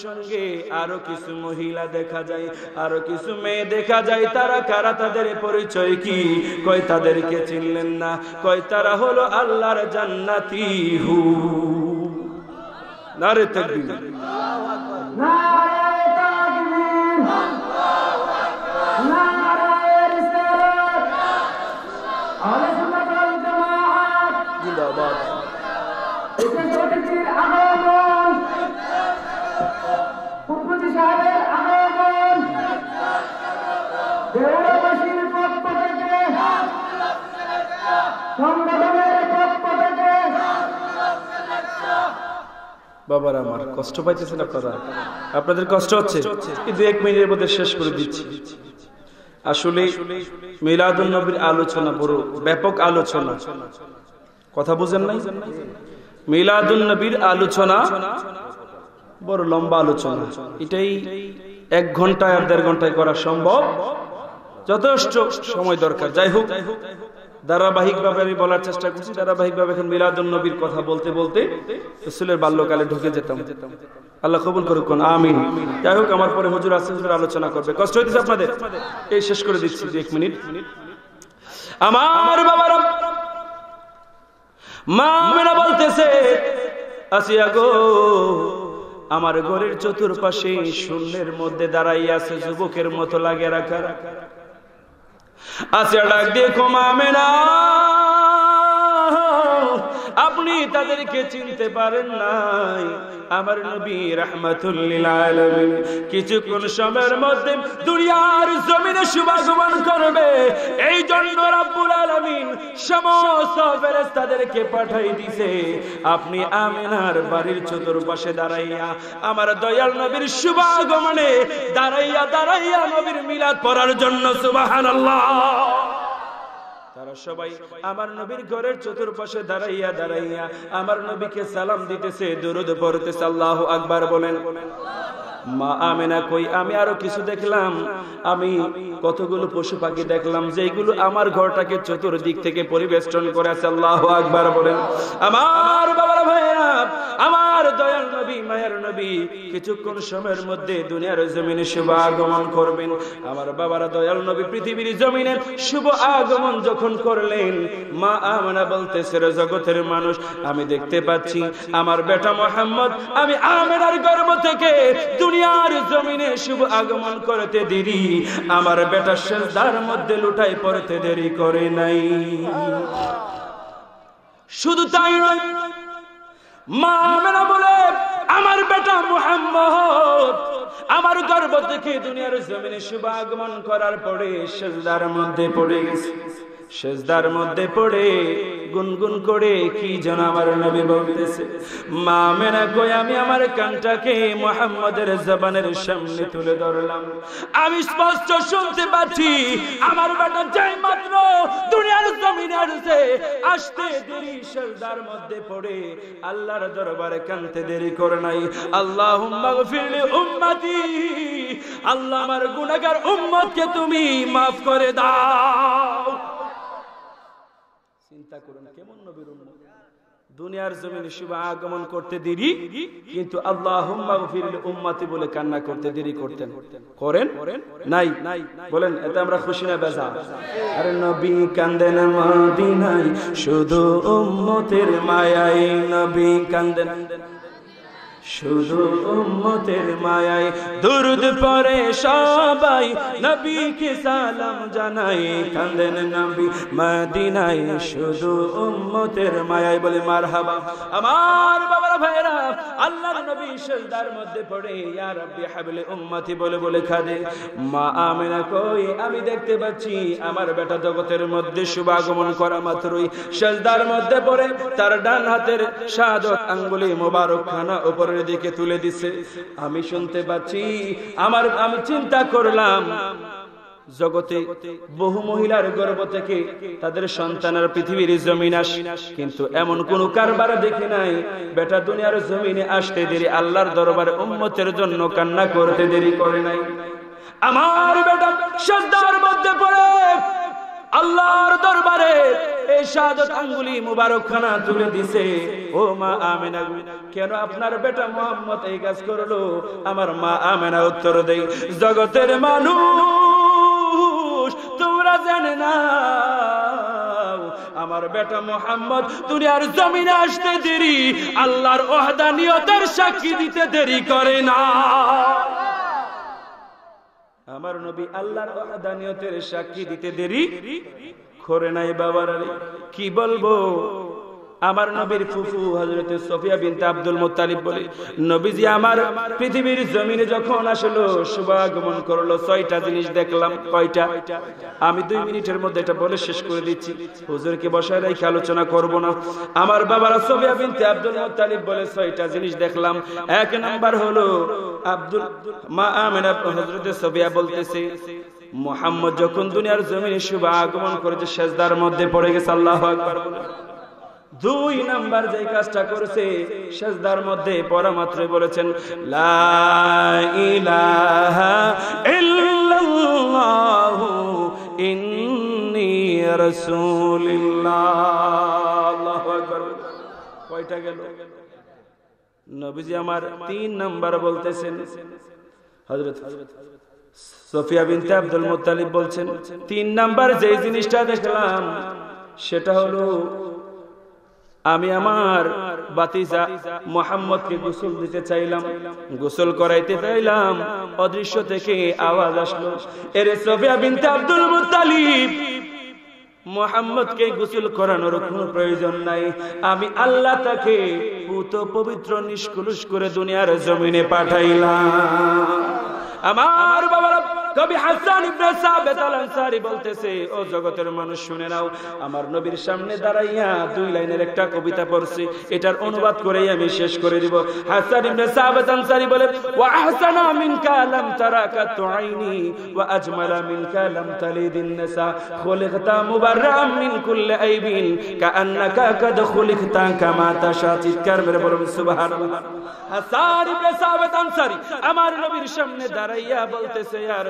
Speaker 1: সঙ্গে আরো কিছু মহিলা দেখা যায় আরো কিছু মেয়ে দেখা যায় তারা কারা তাদের পরিচয় কি কয় তাদেরকে চিনলেন না কয় তারা হলো আল্লাহর জান্নাতি হু নারে তাকবীর আল্লাহু আকবার বাবার আমার কষ্ট পাইতেছেন আপনারা আপনাদের কষ্ট হচ্ছে কিন্তু এক মিনিটের মধ্যে শেষ করে দিচ্ছি আসলে মিলাদুল নবীর আলোচনা বড় ব্যাপক আলোচনা কথা বুঝেন নাই মিলাদুল নবীর আলোচনা বড় লম্বা আলোচনা এটাই এক ঘন্টায় আর দেড় ঘন্টায় করা সম্ভব যথেষ্ট সময় দরকার যাই হোক ধারাবাহিকভাবে আমি বলার চেষ্টা করছি ধারাবাহিকভাবে এখন মিলাদুল নবীর কথা বলতে বলতে রসুলের বাল্যকালে ঢুকে যেতাম আল্লাহ কবুল করুক আমিন যাই হোক আমার পরে হুজুর আছে আলোচনা করবে কষ্ট হইতেছে আপনাদের এই শেষ করে দিচ্ছি এক মিনিট আমার বাবার মা মেনা বলতেছে আসিয়া গো আমার ঘরের চতুর্পাশে শূন্যের মধ্যে দাঁড়াইয়া আছে যুবকের মতো লাগে রাখা রাখা اسے ڈک دیکھو مامنا আপনি তাদেরকে চিনতে পারেন নাই আমার নবী রহমাতুল্লিল কিছুক্ষণ সময়ের মধ্যে দুনিয়ার জমিনে শুভাগমন করবে এই জন্য রাব্বুল আলমিন সমস্ত পাঠাই দিছে আপনি আমিনার বাড়ির চতুর্পাশে দাঁড়াইয়া আমার দয়াল নবীর শুভাগমনে দাঁড়াইয়া দাঁড়াইয়া নবীর মিলাদ পড়ার জন্য সুবাহান আল্লাহ তারা সবাই আমার নবীর ঘরের চতুর্পাশে দাঁড়াইয়া দাঁড়াইয়া আমার নবীকে সালাম দিতেছে দুরুদ পড়তেছে আল্লাহ আকবার বলেন মা আমেনা কই আমি আরো কিছু দেখলাম আমি কতগুলো পশু পাখি দেখলাম যেগুলো আমার ঘরটাকে চতুর্দিক থেকে পরিবেষ্টন করে আছে আল্লাহ আকবার বলেন আমার বাবার ভাইয়েরা আমার দয়াল নবী মায়ের নবী কিছুক্ষণ সময়ের মধ্যে দুনিয়ার জমিনে শুভ আগমন করবেন আমার বাবার দয়াল নবী পৃথিবীর জমিনে শুভ আগমন যখন করলেন মা আমরা বলতেছে জগতের মানুষ আমি দেখতে পাচ্ছি আমার বেটা মোহাম্মদ আমি আমেরার গর্ব থেকে দুনিয়ার জমিনে শুভ আগমন করতে দেরি আমার বেটা সেজদার মধ্যে লুটাই পড়তে দেরি করে নাই শুধু তাই নয় মা আমেনা বলে আমার বেটা মুহাম্মদ আমার গর্ব থেকে দুনিয়ার জমিনে শুভ আগমন করার পরে সেজদার মধ্যে পড়ে গেছে সেজদার মধ্যে পড়ে গুনগুন করে কি যেন আমার নবী বলতেছে মা মেনা কই আমি আমার কানটাকে মোহাম্মদের জবানের সামনে তুলে ধরলাম আমি স্পষ্ট শুনতে পাচ্ছি আমার বেটা যাই মাত্র দুনিয়ার জমিনে আসছে আসতে দেরি সেজদার মধ্যে পড়ে আল্লাহর দরবারে কানতে দেরি করে নাই আল্লাহুম্মা গফিরলি উম্মতি আল্লাহ আমার গুনাহগার উম্মতকে তুমি মাফ করে দাও চিন্তা করুন কেমন নবীর দুনিয়ার জমিন শুভ আগমন করতে দেরি কিন্তু আল্লাহ উম্মাতি বলে কান্না করতে দেরি করতেন করেন নাই বলেন এতে আমরা খুশি না বেজা আরে নবী কান্দেন শুধু উম্মতের মায়াই নবী কান্দেন শুধু উম্মতের মায়াই দুরুদ পরে সবাই নবীকে সালাম জানাই কান্দেন নবী মদিনায় শুধু উম্মতের মায়াই বলে মারহাবা আমার বাবার ভাইরা আল্লাহ নবী সুলদার মধ্যে পড়ে ইয়া রাব্বি হাবলি উম্মতি বলে বলে খাদে মা আমিনা কই আমি দেখতে পাচ্ছি আমার বেটা জগতের মধ্যে শুভাগমন করা মাত্রই সজদার মধ্যে পড়ে তার ডান হাতের সাদ আঙ্গুলি মোবারক খানা উপরে দিকে তুলে দিছে আমি শুনতে পাচ্ছি আমার আমি চিন্তা করলাম জগতে বহু মহিলার গর্ব থেকে তাদের সন্তানের পৃথিবীর জমিন আস কিন্তু এমন কোন কারবার দেখে নাই বেটা দুনিয়ার জমিনে আসতে দেরি আল্লাহর দরবার উম্মতের জন্য কান্না করতে দেরি করে নাই আমার বেটা সন্তানের মধ্যে পড়ে আল্লাহর দরবারে এই শাহাদত আঙ্গুলি মুবারকখানা তুলে দিছে ও মা আমেনা কেন আপনার বেটা মোহাম্মদ এই কাজ করলো আমার মা আমেনা উত্তর দেই জগতের মানুষ তোমরা জানে না আমার বেটা মোহাম্মদ দুনিয়ার জমিনে আসতে দেরি আল্লাহর ওহদানিয়তের সাক্ষী দিতে দেরি করে না আমার নবী আল্লাহর ওয়াহদানিয়তের সাক্ষী দিতে দেরি করে নাই বাবার কি বলবো আমার নবীর ফুফু হজরত সফিয়া বিনতে আব্দুল মুতালিব বলে নবীজি আমার পৃথিবীর জমিনে যখন আসলো শুভাগমন করলো ছয়টা জিনিস দেখলাম কয়টা আমি দুই মিনিটের মধ্যে এটা বলে শেষ করে দিচ্ছি হুজুরকে বসায় রেখে আলোচনা করব না আমার বাবার সফিয়া বিনতে আব্দুল মুতালিব বলে ছয়টা জিনিস দেখলাম এক নাম্বার হলো আব্দুল মা আমেনা হজরত সফিয়া বলতেছে মোহাম্মদ যখন দুনিয়ার জমিনে শুভ আগমন করেছে সেজদার মধ্যে পড়ে গেছে আল্লাহ আকবার দুই নাম্বার যে কাজটা করেছে সেজদার মধ্যে পরামাত্রে বলেছেন লা ইলাহা ইল্লাল্লাহু ইন্নী রাসূলুল্লাহ আল্লাহু কয়টা গেল নবীজি আমার তিন নাম্বার বলতেছেন হযরত সফিয়া বিনতে আব্দুল মুত্তালিব বলছেন তিন নাম্বার যেই জিনিসটা দেখলাম সেটা হলো আমি আমার বাতিজা মোহাম্মদকে গোসল দিতে চাইলাম গোসল করাইতে চাইলাম অদৃশ্য থেকে আওয়াজ আসলো এরে সোফিয়া বিনতে আব্দুল মুতালিব মোহাম্মদকে গোসল করানোর কোনো প্রয়োজন নাই আমি আল্লাহ তাকে পুত পবিত্র নিষ্কুলুষ করে দুনিয়ার জমিনে পাঠাইলাম আমার বাবা কবি হাসান ইবনে আল বলতেছে ও জগতের মানুষ শুনে নাও আমার নবীর সামনে দাঁড়াইয়া দুই লাইনের একটা কবিতা পড়ছি এটার অনুবাদ করেই আমি শেষ করে দিব হাসান ইবনে বলে ওয়া আহসানা মিনকা লাম তারাকা তুআইনি ওয়া আজমালা মিনকা লাম তালিদিন নিসা খুলিকতা মুবাররাম মিন কুল্লি আইবিন কাআন্নাকা খুলিকতা কামা তাশা চিৎকার মেরে বলুন সুবহানাল্লাহ হাসান ইবনে আমার নবীর সামনে দাঁড়াইয়া বলতেছে ইয়া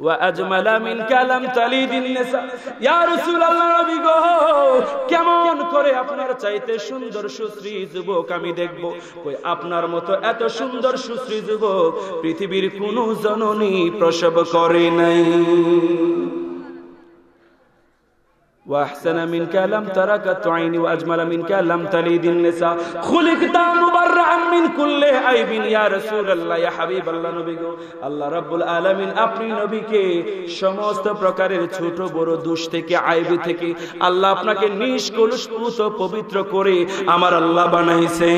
Speaker 1: وأجمل من كلام تليد النساء يا رسول الله নবী গো কেমন করে আপনার চাইতে সুন্দর সুশ্রী যুবক আমি দেখব কই আপনার মতো এত সুন্দর সুশ্রী যুবক পৃথিবীর কোনো জননী প্রসব করে নাই وأحسن منك لم ترك التعين وأجمل منك لم تلد النساء خلقت مبرعا من كل عيب يا رسول الله يا حبيب الله نبي الله رب العالمين আপনি নবীকে সমস্ত প্রকারের ছোট বড় দোষ থেকে আইবি থেকে আল্লাহ আপনাকে নিষ্কলুষ পবিত্র করে আমার আল্লাহ বানাইছে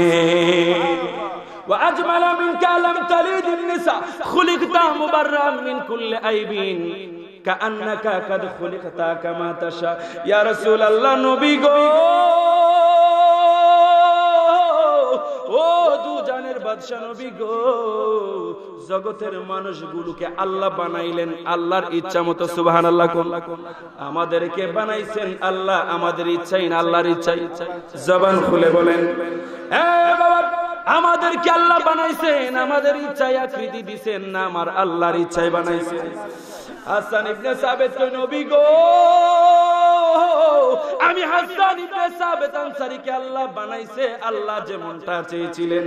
Speaker 1: وأجمل منك لم تلد النساء خلقت مبرعا من كل عيب কাআন্নাকা কাদ খুলিকতা কামা তাশা ইয়া রাসূলুল্লাহ নবী গো ও দুজানের বাদশা নবী গো জগতের মানুষগুলোকে আল্লাহ বানাইলেন আল্লাহর ইচ্ছা মতো সুবাহান আল্লাহ আমাদেরকে বানাইছেন আল্লাহ আমাদের ইচ্ছাই না আল্লাহর ইচ্ছাই জবান খুলে বলেন আমাদেরকে আল্লাহ বানাইছেন আমাদের ইচ্ছায় আকৃতি দিছেন না আমার আল্লাহর ইচ্ছায় বানাইছেন হাসান ইবনে সাবেত তো নবী গো আমি হাসান ইবনে সাবেত আনসারীকে আল্লাহ বানাইছে আল্লাহ যেমনটা চেয়েছিলেন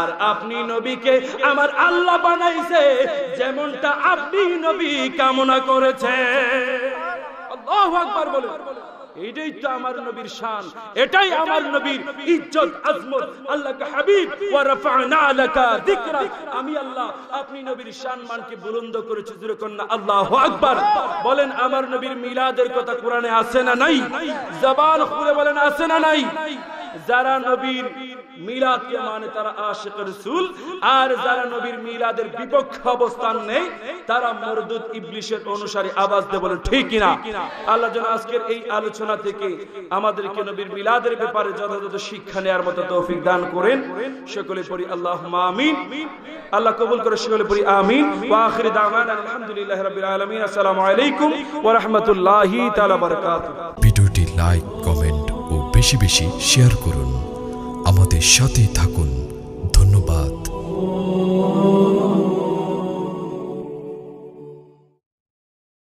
Speaker 1: আর আপনি নবীকে আমার আল্লাহ বানাইছে যেমনটা আপনি নবী কামনা করেছে আল্লাহু আকবার বলে এটাই তো আমার নবীর শান এটাই আমার নবীর ইজ্জত আজমত হাবিব ওয়া রাফা'না লাকা যিকরা আমি আল্লাহ আপনি নবীর শান মানকে বুলন্দ করেছি কন্যা আল্লাহু আকবার বলেন আমার নবীর মিলাদের কথা কোরআনে আছে না নাই জবান খুলে বলেন আছে না নাই যারা নবীর মিলাদকে মানে তারা আশিক রসুল আর যারা নবীর মিলাদের বিপক্ষ অবস্থান নেই তারা মরদুদ ইবলিশের অনুসারে আওয়াজ দিয়ে ঠিক কিনা আল্লাহ যেন আজকের এই আলোচনা থেকে আমাদেরকে নবীর মিলাদের ব্যাপারে যথাযথ শিক্ষা নেওয়ার মতো তৌফিক দান করেন সকলে পড়ি আল্লাহ আমিন আল্লাহ কবুল করে সকলে পড়ি আমিন ওয়া আখির দাওয়ানা আলহামদুলিল্লাহি রাব্বিল আলামিন আসসালামু আলাইকুম ওয়া রাহমাতুল্লাহি তাআলা বারাকাতুহু ভিডিওটি লাইক কমেন্ট বেশি বেশি শেয়ার করুন আমাদের সাথে থাকুন ধন্যবাদ